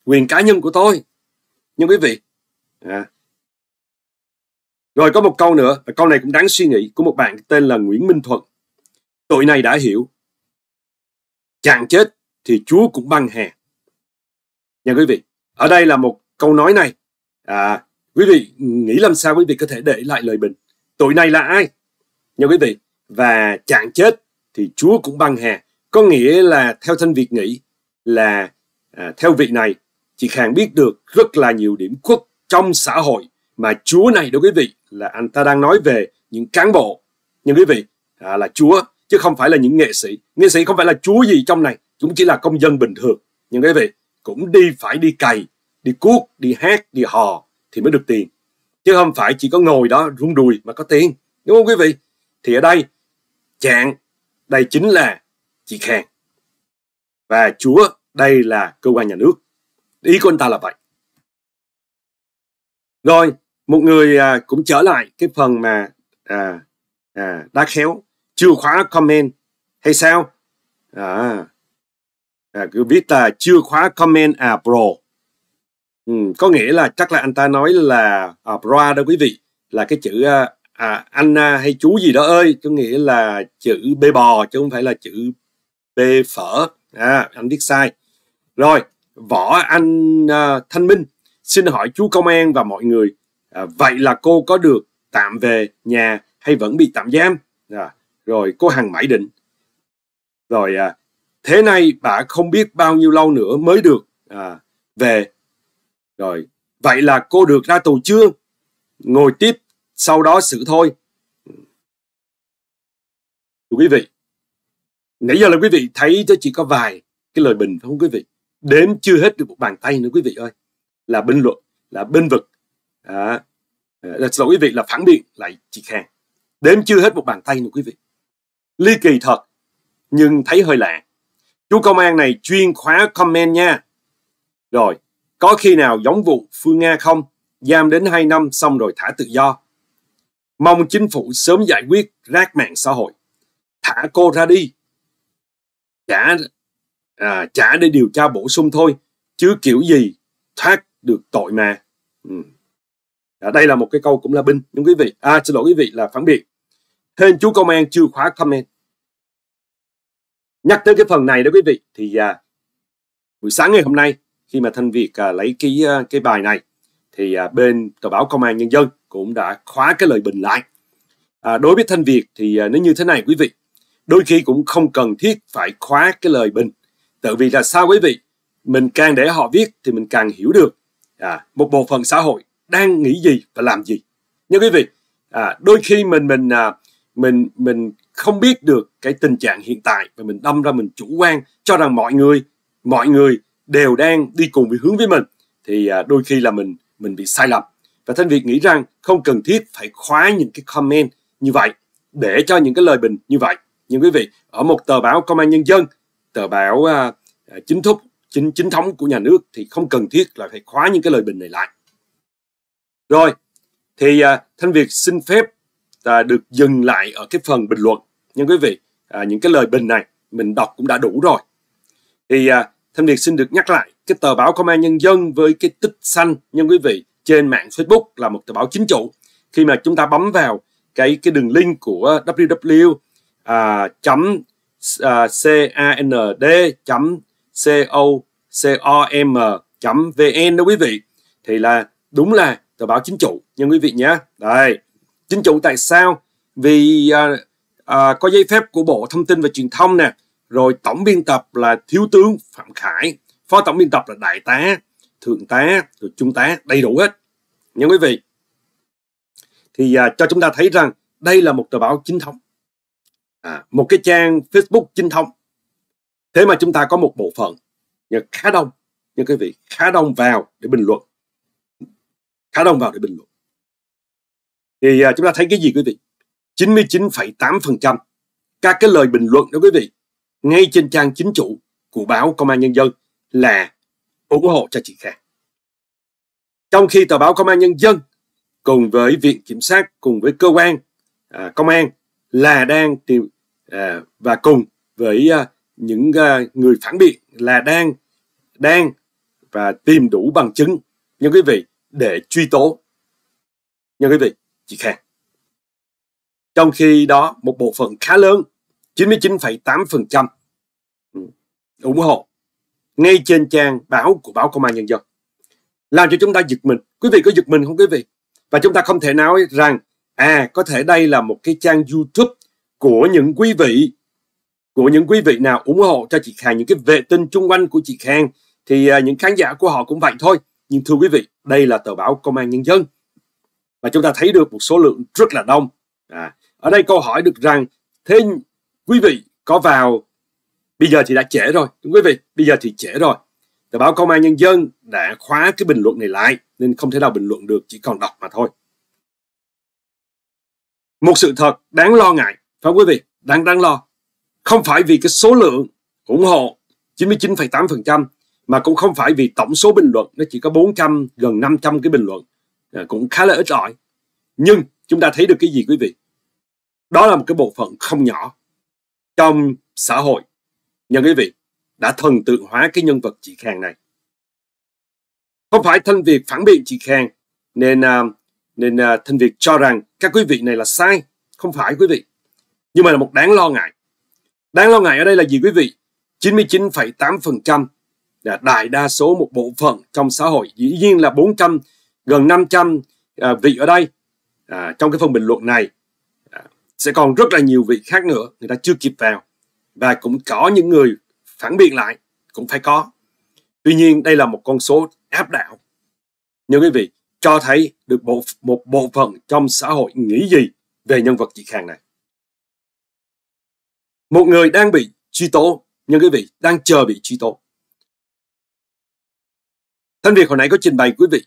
[SPEAKER 1] quyền cá nhân của tôi nhưng quý vị à. rồi có một câu nữa câu này cũng đáng suy nghĩ của một bạn tên là Nguyễn Minh Thuận tội này đã hiểu chàng chết thì Chúa cũng băng hè nha quý vị ở đây là một câu nói này à, quý vị nghĩ làm sao quý vị có thể để lại lời bình tội này là ai nha quý vị và chạm chết thì Chúa cũng băng hà. Có nghĩa là theo thanh Việt nghĩ là à, theo vị này chị Khang biết được rất là nhiều điểm khuất trong xã hội mà Chúa này đối với vị là anh ta đang nói về những cán bộ, nhưng quý vị à, là Chúa chứ không phải là những nghệ sĩ. Nghệ sĩ không phải là Chúa gì trong này, chúng chỉ là công dân bình thường. Nhưng quý vị cũng đi phải đi cày, đi cuốc, đi hát, đi hò thì mới được tiền. Chứ không phải chỉ có ngồi đó rung đùi mà có tiền. Đúng không quý vị? Thì ở đây chàng đây chính là chị Khang và Chúa đây là cơ quan nhà nước ý của anh ta là vậy rồi một người à, cũng trở lại cái phần mà à, à, đã khéo chưa khóa comment hay sao à, à, cứ viết là chưa khóa comment à pro ừ, có nghĩa là chắc là anh ta nói là à, bra đó quý vị là cái chữ à, à, Anna à, hay chú gì đó ơi có nghĩa là chữ b bò chứ không phải là chữ b phở à, anh viết sai rồi võ anh uh, thanh minh xin hỏi chú công an và mọi người à, vậy là cô có được tạm về nhà hay vẫn bị tạm giam à, rồi cô hằng mãi định rồi à, thế này bà không biết bao nhiêu lâu nữa mới được à, về rồi vậy là cô được ra tù chưa ngồi tiếp sau đó xử thôi Thưa quý vị nãy giờ là quý vị thấy cho chỉ có vài cái lời bình phải không quý vị đếm chưa hết được một bàn tay nữa quý vị ơi là bình luận là bên vực à, là xin lỗi quý vị là phản biện lại chị Khang đếm chưa hết một bàn tay nữa quý vị ly kỳ thật nhưng thấy hơi lạ chú công an này chuyên khóa comment nha rồi có khi nào giống vụ Phương Nga không giam đến 2 năm xong rồi thả tự do Mong chính phủ sớm giải quyết rác mạng xã hội. Thả cô ra đi. Trả, à, trả để điều tra bổ sung thôi. Chứ kiểu gì thoát được tội mà. Ừ. À, đây là một cái câu cũng là binh. Nhưng quý vị, à, xin lỗi quý vị là phản biện. Hên chú công an chưa khóa comment. Nhắc tới cái phần này đó quý vị. Thì à, buổi sáng ngày hôm nay khi mà Thanh Việt à, lấy cái à, cái bài này thì à, bên tờ báo Công an Nhân dân cũng đã khóa cái lời bình lại à, đối với thanh việt thì à, nó như thế này quý vị đôi khi cũng không cần thiết phải khóa cái lời bình tại vì là sao quý vị mình càng để họ viết thì mình càng hiểu được à, một bộ phận xã hội đang nghĩ gì và làm gì nhưng quý vị à, đôi khi mình mình à, mình mình không biết được cái tình trạng hiện tại và mình đâm ra mình chủ quan cho rằng mọi người mọi người đều đang đi cùng với hướng với mình thì à, đôi khi là mình mình bị sai lầm và Thanh Việt nghĩ rằng không cần thiết phải khóa những cái comment như vậy để cho những cái lời bình như vậy. Nhưng quý vị, ở một tờ báo Công an Nhân dân, tờ báo à, à, chính thức chính chính thống của nhà nước thì không cần thiết là phải khóa những cái lời bình này lại. Rồi, thì à, Thanh Việt xin phép à, được dừng lại ở cái phần bình luận. Nhưng quý vị, à, những cái lời bình này mình đọc cũng đã đủ rồi. Thì à, Thanh Việt xin được nhắc lại cái tờ báo Công an Nhân dân với cái tích xanh, nhưng quý vị, trên mạng Facebook là một tờ báo chính chủ khi mà chúng ta bấm vào cái cái đường link của www cand com vn đó quý vị thì là đúng là tờ báo chính chủ nha quý vị nhé đây chính chủ tại sao vì à, à, có giấy phép của bộ thông tin và truyền thông nè rồi tổng biên tập là thiếu tướng phạm khải phó tổng biên tập là đại tá thượng tá rồi trung tá đầy đủ hết nha quý vị thì à, cho chúng ta thấy rằng đây là một tờ báo chính thống à, một cái trang Facebook chính thống thế mà chúng ta có một bộ phận nhưng khá đông nhưng quý vị khá đông vào để bình luận khá đông vào để bình luận thì à, chúng ta thấy cái gì quý vị 99,8% các cái lời bình luận đó quý vị ngay trên trang chính chủ của báo Công an Nhân dân là ủng hộ cho chị Kha. Trong khi tờ báo Công an Nhân dân cùng với Viện Kiểm sát, cùng với cơ quan à, công an là đang tìm à, và cùng với à, những à, người phản biện là đang đang và tìm đủ bằng chứng những quý vị để truy tố những quý vị chị Kha. Trong khi đó một bộ phận khá lớn 99,8% ừ, ủng hộ ngay trên trang báo của báo Công an Nhân dân. Làm cho chúng ta giật mình. Quý vị có giật mình không quý vị? Và chúng ta không thể nói rằng à có thể đây là một cái trang YouTube của những quý vị của những quý vị nào ủng hộ cho chị Khang những cái vệ tinh chung quanh của chị Khang thì à, những khán giả của họ cũng vậy thôi. Nhưng thưa quý vị, đây là tờ báo Công an Nhân dân và chúng ta thấy được một số lượng rất là đông. À, ở đây câu hỏi được rằng thế quý vị có vào Bây giờ thì đã trễ rồi, đúng quý vị, bây giờ thì trễ rồi. Tờ báo Công an Nhân dân đã khóa cái bình luận này lại nên không thể nào bình luận được, chỉ còn đọc mà thôi. Một sự thật đáng lo ngại, phải quý vị, đang đáng lo. Không phải vì cái số lượng ủng hộ 99,8% mà cũng không phải vì tổng số bình luận nó chỉ có 400 gần 500 cái bình luận à, cũng khá là ít ỏi nhưng chúng ta thấy được cái gì quý vị đó là một cái bộ phận không nhỏ trong xã hội Nhân quý vị, đã thần tượng hóa cái nhân vật chị Khang này. Không phải Thanh Việt phản biện chị Khang, nên à, nên à, Thanh Việt cho rằng các quý vị này là sai. Không phải quý vị. Nhưng mà là một đáng lo ngại. Đáng lo ngại ở đây là gì quý vị? 99,8% là đại đa số một bộ phận trong xã hội. Dĩ nhiên là 400, gần 500 à, vị ở đây à, trong cái phần bình luận này sẽ còn rất là nhiều vị khác nữa người ta chưa kịp vào và cũng có những người phản biện lại cũng phải có tuy nhiên đây là một con số áp đảo như quý vị cho thấy được bộ, một bộ phận trong xã hội nghĩ gì về
[SPEAKER 2] nhân vật chị Khang này một người đang bị truy tố nhưng quý vị đang chờ bị truy tố thân việc hồi nãy có trình bày quý
[SPEAKER 1] vị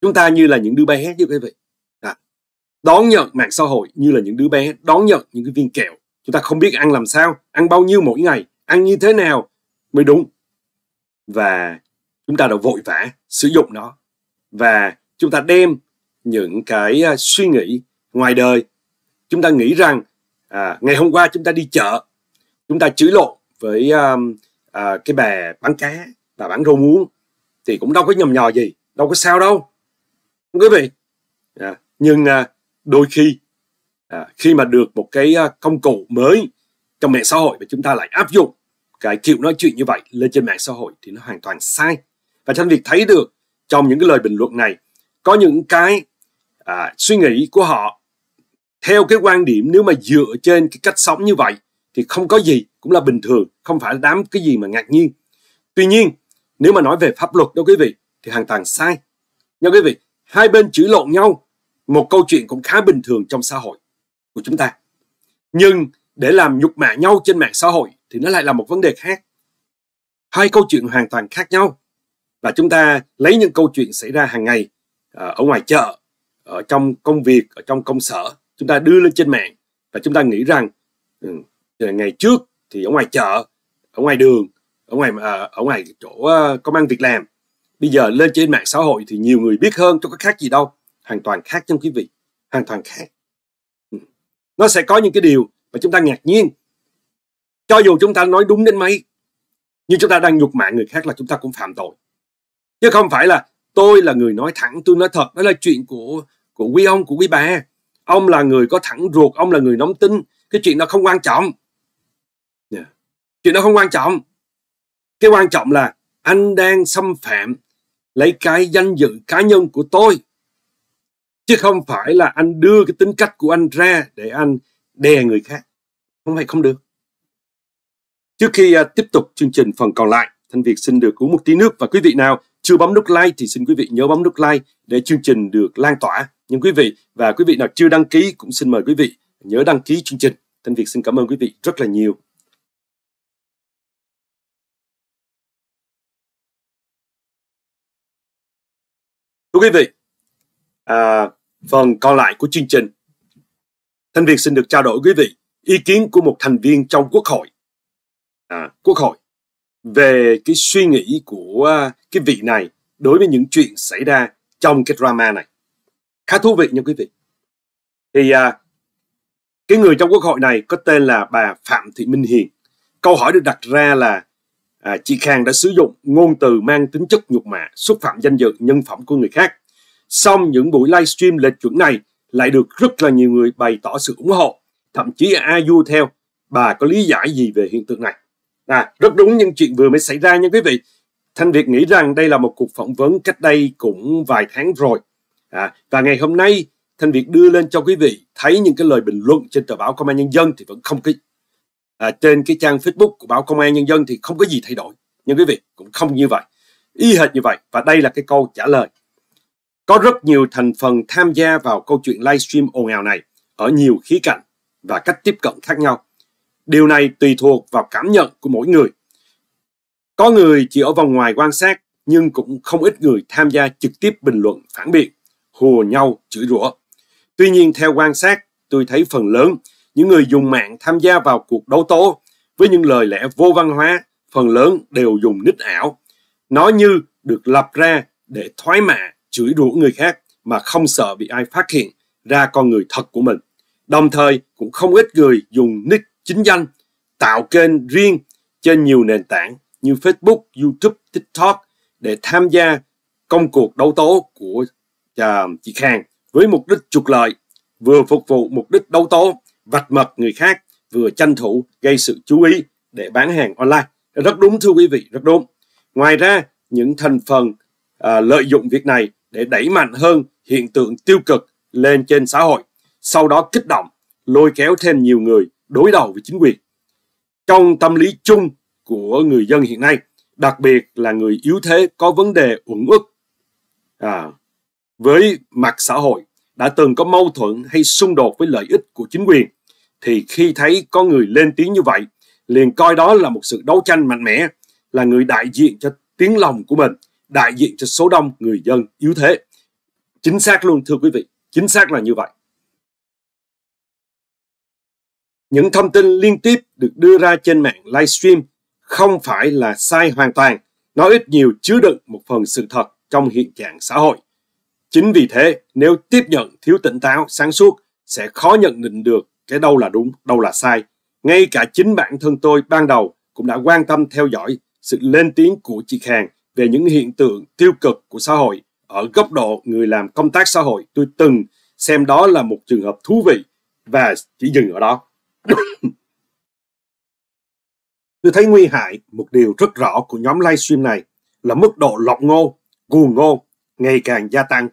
[SPEAKER 1] chúng ta như là những đứa bé như quý vị à, đón nhận mạng xã hội như là những đứa bé đón nhận những cái viên kẹo chúng ta không biết ăn làm sao ăn bao nhiêu mỗi ngày ăn như thế nào mới đúng và chúng ta đã vội vã sử dụng nó và chúng ta đem những cái à, suy nghĩ ngoài đời chúng ta nghĩ rằng à, ngày hôm qua chúng ta đi chợ chúng ta chửi lộn với um, à, cái bà bán cá bà bán rau muống thì cũng đâu có nhầm nhò gì đâu có sao đâu quý vị à, nhưng à, đôi khi à, khi mà được một cái à, công cụ mới trong mạng xã hội và chúng ta lại áp dụng cái kiểu nói chuyện như vậy lên trên mạng xã hội thì nó hoàn toàn sai và trong việc thấy được trong những cái lời bình luận này có những cái à, suy nghĩ của họ theo cái quan điểm nếu mà dựa trên cái cách sống như vậy thì không có gì cũng là bình thường không phải đám cái gì mà ngạc nhiên tuy nhiên nếu mà nói về pháp luật đó quý vị thì hoàn toàn sai nha quý vị hai bên chửi lộn nhau một câu chuyện cũng khá bình thường trong xã hội của chúng ta nhưng để làm nhục mạ nhau trên mạng xã hội thì nó lại là một vấn đề khác hai câu chuyện hoàn toàn khác nhau và chúng ta lấy những câu chuyện xảy ra hàng ngày à, ở ngoài chợ ở trong công việc ở trong công sở chúng ta đưa lên trên mạng và chúng ta nghĩ rằng ừ, ngày trước thì ở ngoài chợ ở ngoài đường ở ngoài à, ở ngoài chỗ à, công an việc làm bây giờ lên trên mạng xã hội thì nhiều người biết hơn cho có khác gì đâu hoàn toàn khác trong quý vị hoàn toàn khác nó sẽ có những cái điều mà chúng ta ngạc nhiên cho dù chúng ta nói đúng đến mấy nhưng chúng ta đang nhục mạ người khác là chúng ta cũng phạm tội chứ không phải là tôi là người nói thẳng tôi nói thật đó là chuyện của của quý ông của quý bà ông là người có thẳng ruột ông là người nóng tính cái chuyện đó không quan trọng yeah. chuyện đó không quan trọng cái quan trọng là anh đang xâm phạm lấy cái danh dự cá nhân của tôi chứ không phải là anh đưa cái tính cách của anh ra để anh đè người khác không phải không được trước khi uh, tiếp tục chương trình phần còn lại thanh việt xin được uống một tí nước và quý vị nào chưa bấm nút like thì xin quý vị nhớ bấm nút like để chương trình được lan tỏa nhưng quý vị và quý vị nào chưa đăng ký cũng xin mời quý vị nhớ đăng ký chương trình thanh việt xin cảm ơn quý vị rất là nhiều thưa quý vị à, phần còn lại của chương trình. Thanh Việt xin được trao đổi quý vị ý kiến của một thành viên trong Quốc hội, à, Quốc hội về cái suy nghĩ của à, cái vị này đối với những chuyện xảy ra trong cái drama này. Khá thú vị nha quý vị. Thì à, cái người trong quốc hội này có tên là bà Phạm Thị Minh Hiền. Câu hỏi được đặt ra là à, chị Khang đã sử dụng ngôn từ mang tính chất nhục mạ, xúc phạm danh dự, nhân phẩm của người khác Xong những buổi livestream lệch chuẩn này lại được rất là nhiều người bày tỏ sự ủng hộ, thậm chí ai du theo. Bà có lý giải gì về hiện tượng này? À, rất đúng những chuyện vừa mới xảy ra nha quý vị. Thanh Việt nghĩ rằng đây là một cuộc phỏng vấn cách đây cũng vài tháng rồi. À, và ngày hôm nay, Thanh Việt đưa lên cho quý vị thấy những cái lời bình luận trên tờ báo Công an Nhân dân thì vẫn không cái à, trên cái trang Facebook của báo Công an Nhân dân thì không có gì thay đổi. Nhưng quý vị cũng không như vậy. Y hệt như vậy. Và đây là cái câu trả lời có rất nhiều thành phần tham gia vào câu chuyện livestream ồn ào này ở nhiều khía cạnh và cách tiếp cận khác nhau. Điều này tùy thuộc vào cảm nhận của mỗi người. Có người chỉ ở vòng ngoài quan sát nhưng cũng không ít người tham gia trực tiếp bình luận phản biện, hùa nhau, chửi rủa. Tuy nhiên theo quan sát, tôi thấy phần lớn những người dùng mạng tham gia vào cuộc đấu tố với những lời lẽ vô văn hóa phần lớn đều dùng nick ảo. Nó như được lập ra để thoái mạ chửi rủa người khác mà không sợ bị ai phát hiện ra con người thật của mình. Đồng thời cũng không ít người dùng nick chính danh, tạo kênh riêng trên nhiều nền tảng như Facebook, YouTube, TikTok để tham gia công cuộc đấu tố của à, chị Khang với mục đích trục lợi, vừa phục vụ mục đích đấu tố, vạch mặt người khác, vừa tranh thủ gây sự chú ý để bán hàng online. Rất đúng thưa quý vị, rất đúng. Ngoài ra, những thành phần à, lợi dụng việc này để đẩy mạnh hơn hiện tượng tiêu cực lên trên xã hội, sau đó kích động, lôi kéo thêm nhiều người đối đầu với chính quyền. Trong tâm lý chung của người dân hiện nay, đặc biệt là người yếu thế có vấn đề uẩn ức à, với mặt xã hội đã từng có mâu thuẫn hay xung đột với lợi ích của chính quyền thì khi thấy có người lên tiếng như vậy liền coi đó là một sự đấu tranh mạnh mẽ là người đại diện cho tiếng lòng của mình đại diện cho số đông người dân yếu thế. Chính xác luôn thưa quý vị, chính xác là như vậy. Những thông tin liên tiếp được đưa ra trên mạng livestream không phải là sai hoàn toàn, nó ít nhiều chứa đựng một phần sự thật trong hiện trạng xã hội. Chính vì thế, nếu tiếp nhận thiếu tỉnh táo, sáng suốt sẽ khó nhận định được cái đâu là đúng, đâu là sai. Ngay cả chính bản thân tôi ban đầu cũng đã quan tâm theo dõi sự lên tiếng của chị Khang về những hiện tượng tiêu cực của xã hội ở góc độ người làm công tác xã hội tôi từng xem đó là một trường hợp thú vị và chỉ dừng ở đó (coughs) tôi thấy nguy hại một điều rất rõ của nhóm livestream này là mức độ lọc ngô cuồng ngô ngày càng gia tăng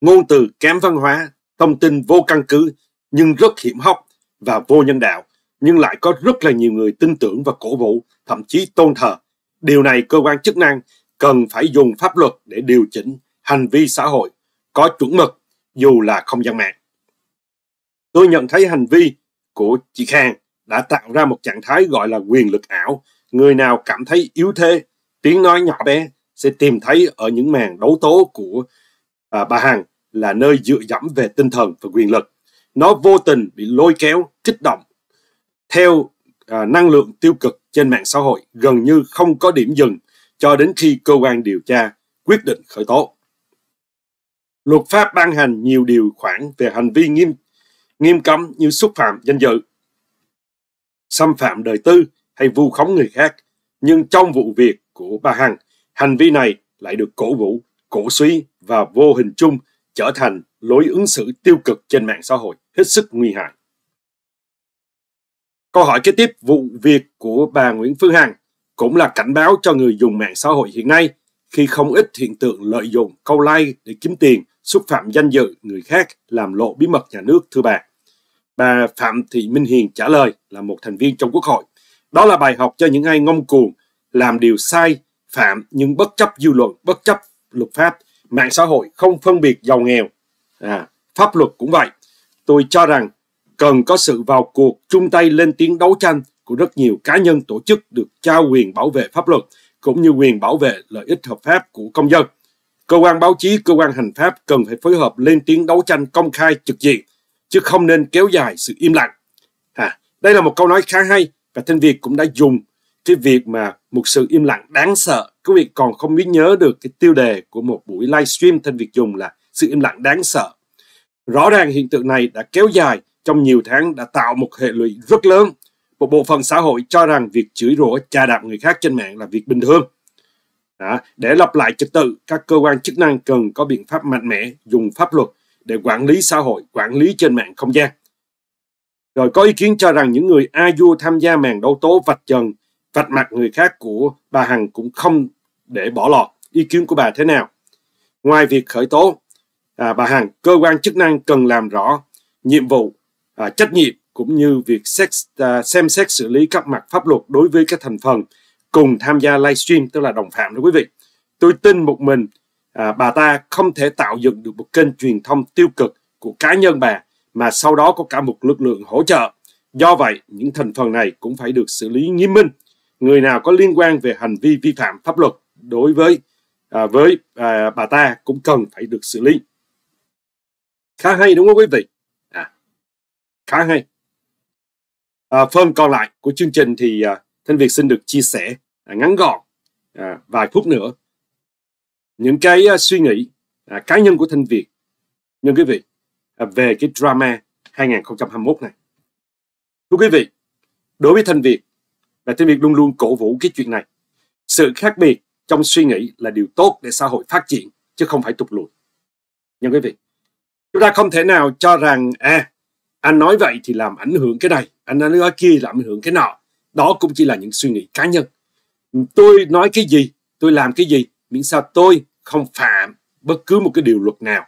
[SPEAKER 1] ngôn từ kém văn hóa thông tin vô căn cứ nhưng rất hiểm hóc và vô nhân đạo nhưng lại có rất là nhiều người tin tưởng và cổ vũ thậm chí tôn thờ Điều này cơ quan chức năng cần phải dùng pháp luật để điều chỉnh hành vi xã hội có chuẩn mực dù là không gian mạng. Tôi nhận thấy hành vi của chị Khang đã tạo ra một trạng thái gọi là quyền lực ảo. Người nào cảm thấy yếu thế, tiếng nói nhỏ bé sẽ tìm thấy ở những màn đấu tố của à, bà Hằng là nơi dựa dẫm về tinh thần và quyền lực. Nó vô tình bị lôi kéo, kích động theo à, năng lượng tiêu cực trên mạng xã hội gần như không có điểm dừng cho đến khi cơ quan điều tra quyết định khởi tố. Luật pháp ban hành nhiều điều khoản về hành vi nghiêm nghiêm cấm như xúc phạm danh dự, xâm phạm đời tư hay vu khống người khác. Nhưng trong vụ việc của bà Hằng, hành vi này lại được cổ vũ, cổ suý và vô hình chung trở thành lối ứng xử tiêu cực trên mạng xã hội hết sức nguy hại. Câu hỏi kế tiếp vụ việc của bà Nguyễn Phương Hằng cũng là cảnh báo cho người dùng mạng xã hội hiện nay khi không ít hiện tượng lợi dụng câu like để kiếm tiền, xúc phạm danh dự người khác, làm lộ bí mật nhà nước thưa bà. Bà Phạm Thị Minh Hiền trả lời là một thành viên trong Quốc hội. Đó là bài học cho những ai ngông cuồng, làm điều sai, phạm nhưng bất chấp dư luận, bất chấp luật pháp, mạng xã hội không phân biệt giàu nghèo. À, pháp luật cũng vậy. Tôi cho rằng cần có sự vào cuộc chung tay lên tiếng đấu tranh của rất nhiều cá nhân tổ chức được trao quyền bảo vệ pháp luật cũng như quyền bảo vệ lợi ích hợp pháp của công dân. Cơ quan báo chí, cơ quan hành pháp cần phải phối hợp lên tiếng đấu tranh công khai trực diện, chứ không nên kéo dài sự im lặng. À, đây là một câu nói khá hay và Thanh Việt cũng đã dùng cái việc mà một sự im lặng đáng sợ. Quý vị còn không biết nhớ được cái tiêu đề của một buổi livestream Thanh Việt dùng là sự im lặng đáng sợ. Rõ ràng hiện tượng này đã kéo dài trong nhiều tháng đã tạo một hệ lụy rất lớn. Một bộ phận xã hội cho rằng việc chửi rủa chà đạp người khác trên mạng là việc bình thường. Đó. Để lập lại trật tự, các cơ quan chức năng cần có biện pháp mạnh mẽ dùng pháp luật để quản lý xã hội, quản lý trên mạng không gian. Rồi có ý kiến cho rằng những người a du tham gia màn đấu tố vạch trần, vạch mặt người khác của bà Hằng cũng không để bỏ lọt. Ý kiến của bà thế nào? Ngoài việc khởi tố, à, bà Hằng, cơ quan chức năng cần làm rõ nhiệm vụ à, trách nhiệm cũng như việc xét, à, xem xét xử lý các mặt pháp luật đối với các thành phần cùng tham gia livestream tức là đồng phạm đó quý vị. Tôi tin một mình à, bà ta không thể tạo dựng được một kênh truyền thông tiêu cực của cá nhân bà mà sau đó có cả một lực lượng hỗ trợ. Do vậy, những thành phần này cũng phải được xử lý nghiêm minh. Người nào có liên quan về hành vi vi phạm pháp luật đối với à, với à, bà ta cũng cần phải được xử lý. Khá hay đúng không quý vị? khá hay. À, phần còn lại của chương trình thì à, Thanh Việt xin được chia sẻ à, ngắn gọn à, vài phút nữa những cái à, suy nghĩ à, cá nhân của Thanh Việt nhân quý vị à, về cái drama 2021 này. Thưa quý vị, đối với Thanh Việt là Thanh Việt luôn luôn cổ vũ cái chuyện này. Sự khác biệt trong suy nghĩ là điều tốt để xã hội phát triển chứ không phải tụt lùi. nhưng quý vị, chúng ta không thể nào cho rằng à, anh nói vậy thì làm ảnh hưởng cái này anh nói kia làm ảnh hưởng cái nọ đó cũng chỉ là những suy nghĩ cá nhân tôi nói cái gì tôi làm cái gì miễn sao tôi không phạm bất cứ một cái điều luật nào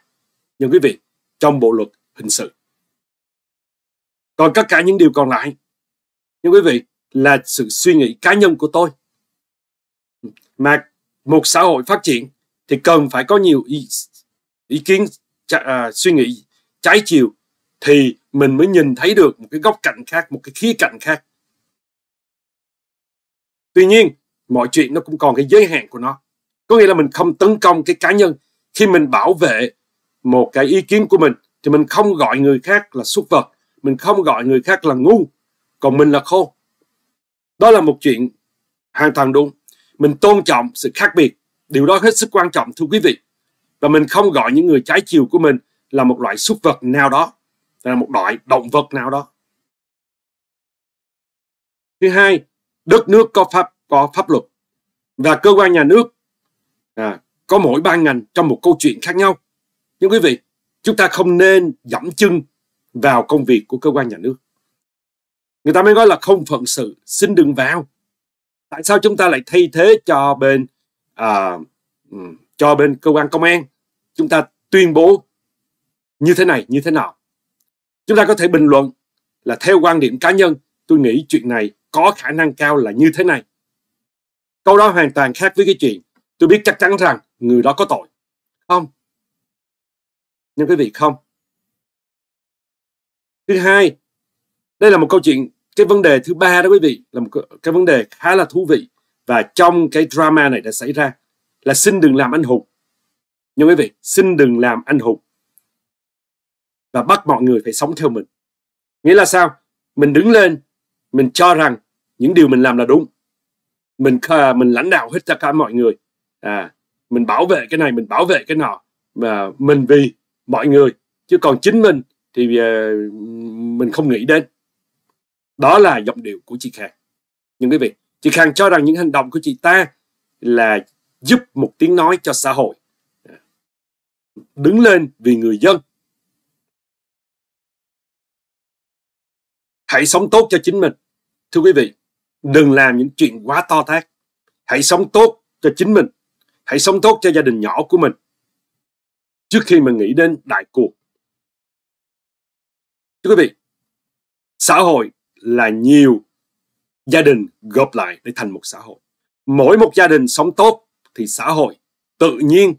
[SPEAKER 1] nhưng quý vị trong bộ luật hình sự còn tất cả những điều còn lại nhưng quý vị là sự suy nghĩ cá nhân của tôi mà một xã hội phát triển thì cần phải có nhiều ý, ý kiến uh, suy nghĩ trái chiều thì mình mới nhìn thấy được một cái góc cạnh khác một cái khía cạnh khác tuy nhiên mọi chuyện nó cũng còn cái giới hạn của nó có nghĩa là mình không tấn công cái cá nhân khi mình bảo vệ một cái ý kiến của mình thì mình không gọi người khác là xuất vật mình không gọi người khác là ngu còn mình là khôn đó là một chuyện hoàn toàn đúng mình tôn trọng sự khác biệt điều đó hết sức quan trọng thưa quý vị và mình không gọi những người trái chiều của mình là một loại xuất vật nào đó là một loại động vật nào đó thứ hai đất nước có pháp có pháp luật và cơ quan nhà nước à, có mỗi ban ngành trong một câu chuyện khác nhau nhưng quý vị chúng ta không nên dẫm chân vào công việc của cơ quan nhà nước người ta mới nói là không phận sự xin đừng vào tại sao chúng ta lại thay thế cho bên à, ừ, cho bên cơ quan công an chúng ta tuyên bố như thế này như thế nào Chúng ta có thể bình luận là theo quan điểm cá nhân, tôi nghĩ chuyện này có khả năng cao là như thế này. Câu đó hoàn toàn khác với cái chuyện tôi biết chắc chắn rằng người đó có tội.
[SPEAKER 2] Không. Nhưng quý vị không.
[SPEAKER 1] Thứ hai, đây là một câu chuyện, cái vấn đề thứ ba đó quý vị, là một cái vấn đề khá là thú vị và trong cái drama này đã xảy ra là xin đừng làm anh hùng. Nhưng quý vị, xin đừng làm anh hùng và bắt mọi người phải sống theo mình. Nghĩa là sao? Mình đứng lên, mình cho rằng những điều mình làm là đúng. Mình mình lãnh đạo hết tất cả mọi người. À, mình bảo vệ cái này, mình bảo vệ cái nọ. Và mình vì mọi người. Chứ còn chính mình thì ờ, mình không nghĩ đến. Đó là giọng điệu của chị Khang. Nhưng quý vị, chị Khang cho rằng những hành động của chị ta là giúp một tiếng nói cho xã hội à, đứng lên vì người dân Hãy sống tốt cho chính mình. Thưa quý vị, đừng làm những chuyện quá to tác. Hãy sống tốt cho chính mình. Hãy sống tốt cho gia đình nhỏ của mình. Trước khi mà nghĩ đến đại cuộc. Thưa quý vị, xã hội là nhiều gia đình gộp lại để thành một xã hội. Mỗi một gia đình sống tốt thì xã hội tự nhiên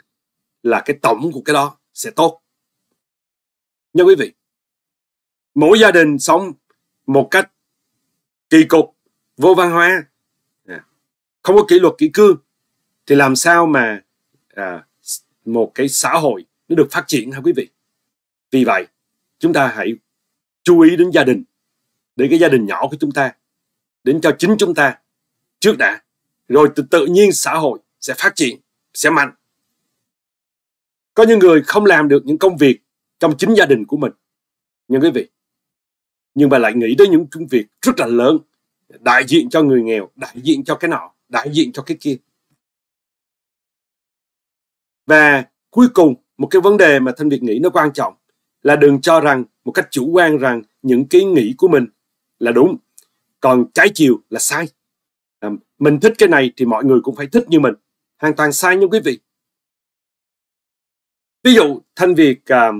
[SPEAKER 1] là cái tổng của cái đó sẽ tốt. Nhưng quý vị, mỗi gia đình sống một cách kỳ cục vô văn hóa à, không có kỷ luật kỷ cương thì làm sao mà à, một cái xã hội nó được phát triển hả quý vị vì vậy chúng ta hãy chú ý đến gia đình đến cái gia đình nhỏ của chúng ta đến cho chính chúng ta trước đã rồi tự, tự nhiên xã hội sẽ phát triển sẽ mạnh có những người không làm được những công việc trong chính gia đình của mình nhưng quý vị nhưng mà lại nghĩ đến những công việc rất là lớn đại diện cho người nghèo đại diện cho cái nọ đại diện cho cái kia và cuối cùng một cái vấn đề mà thanh việt nghĩ nó quan trọng là đừng cho rằng một cách chủ quan rằng những cái nghĩ của mình là đúng còn trái chiều là sai à, mình thích cái này thì mọi người cũng phải thích như mình hoàn toàn sai nha quý vị ví dụ thanh việt à,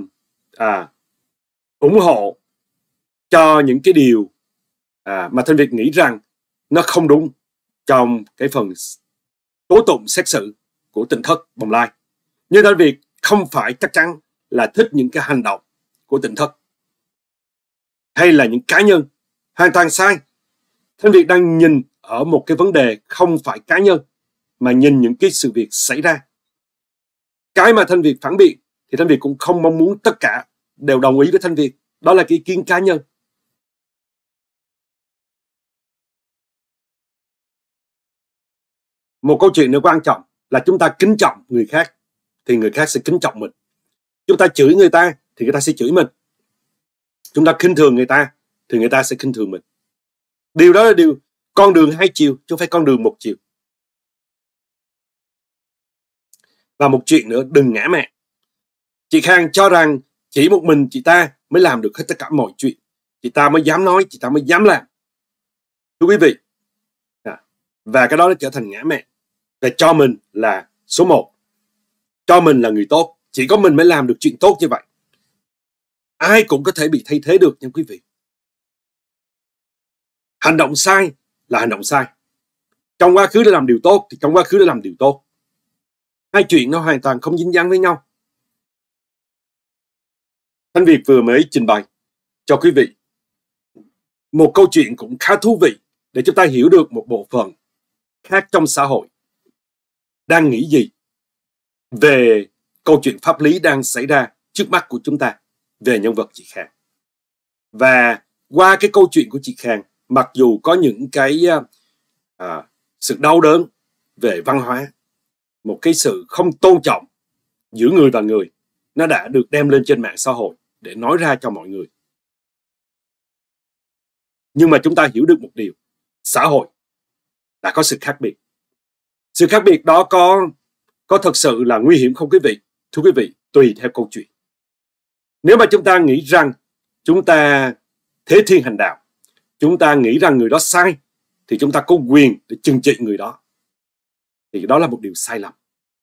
[SPEAKER 1] à, ủng hộ cho những cái điều à, mà Thanh Việt nghĩ rằng nó không đúng trong cái phần tố tụng xét xử của tỉnh thất Bồng Lai. Nhưng Thanh Việt không phải chắc chắn là thích những cái hành động của tỉnh thất hay là những cá nhân hoàn toàn sai. Thanh Việt đang nhìn ở một cái vấn đề không phải cá nhân mà nhìn những cái sự việc xảy ra. Cái mà Thanh Việt phản biện thì Thanh Việt cũng không mong muốn tất cả đều đồng ý với Thanh Việt. Đó là cái ý kiến cá nhân một câu chuyện nữa quan trọng là chúng ta kính trọng người khác thì người khác sẽ kính trọng mình chúng ta chửi người ta thì người ta sẽ chửi mình chúng ta khinh thường người ta thì người ta sẽ khinh thường mình điều đó là điều con đường hai chiều chứ không
[SPEAKER 2] phải con đường một chiều và một chuyện nữa đừng
[SPEAKER 1] ngã mẹ chị khang cho rằng chỉ một mình chị ta mới làm được hết tất cả mọi chuyện chị ta mới dám nói chị ta mới dám làm thưa quý vị à, và cái đó nó trở thành ngã mẹ là cho mình là số 1 cho mình là người tốt chỉ có mình mới làm được chuyện tốt như vậy ai cũng có thể bị thay thế được
[SPEAKER 2] nha quý vị hành động sai là hành động sai trong quá khứ đã làm điều tốt thì trong quá khứ đã làm điều tốt hai chuyện nó hoàn toàn không dính dáng với nhau Thanh Việt vừa mới trình bày cho
[SPEAKER 1] quý vị một câu chuyện cũng khá thú vị để chúng ta hiểu được một bộ phận khác trong xã hội đang nghĩ gì về câu chuyện pháp lý đang xảy ra trước mắt của chúng ta về nhân vật chị Khang. Và qua cái câu chuyện của chị Khang, mặc dù có những cái ờ, à, sự đau đớn về văn hóa, một cái sự không tôn trọng giữa người và người, nó đã được đem lên trên mạng xã hội để nói ra cho mọi người.
[SPEAKER 2] Nhưng mà chúng ta hiểu được một điều, xã hội
[SPEAKER 1] đã có sự khác biệt. Sự khác biệt đó có có thật sự là nguy hiểm không quý vị? Thưa quý vị, tùy theo câu chuyện. Nếu mà chúng ta nghĩ rằng chúng ta thế thiên hành đạo, chúng ta nghĩ rằng người đó sai, thì chúng ta có quyền để trừng trị người đó. Thì đó là một điều sai lầm.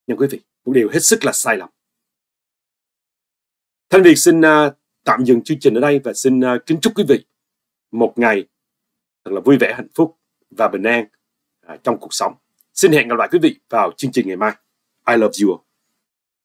[SPEAKER 1] Nha quý vị, một điều hết sức là sai lầm. Thanh Việt xin uh, tạm dừng chương trình ở đây và xin uh, kính chúc quý vị một ngày thật là vui vẻ, hạnh phúc và bình an uh, trong cuộc sống. Xin hẹn gặp lại quý vị vào chương trình ngày mai. I love you all.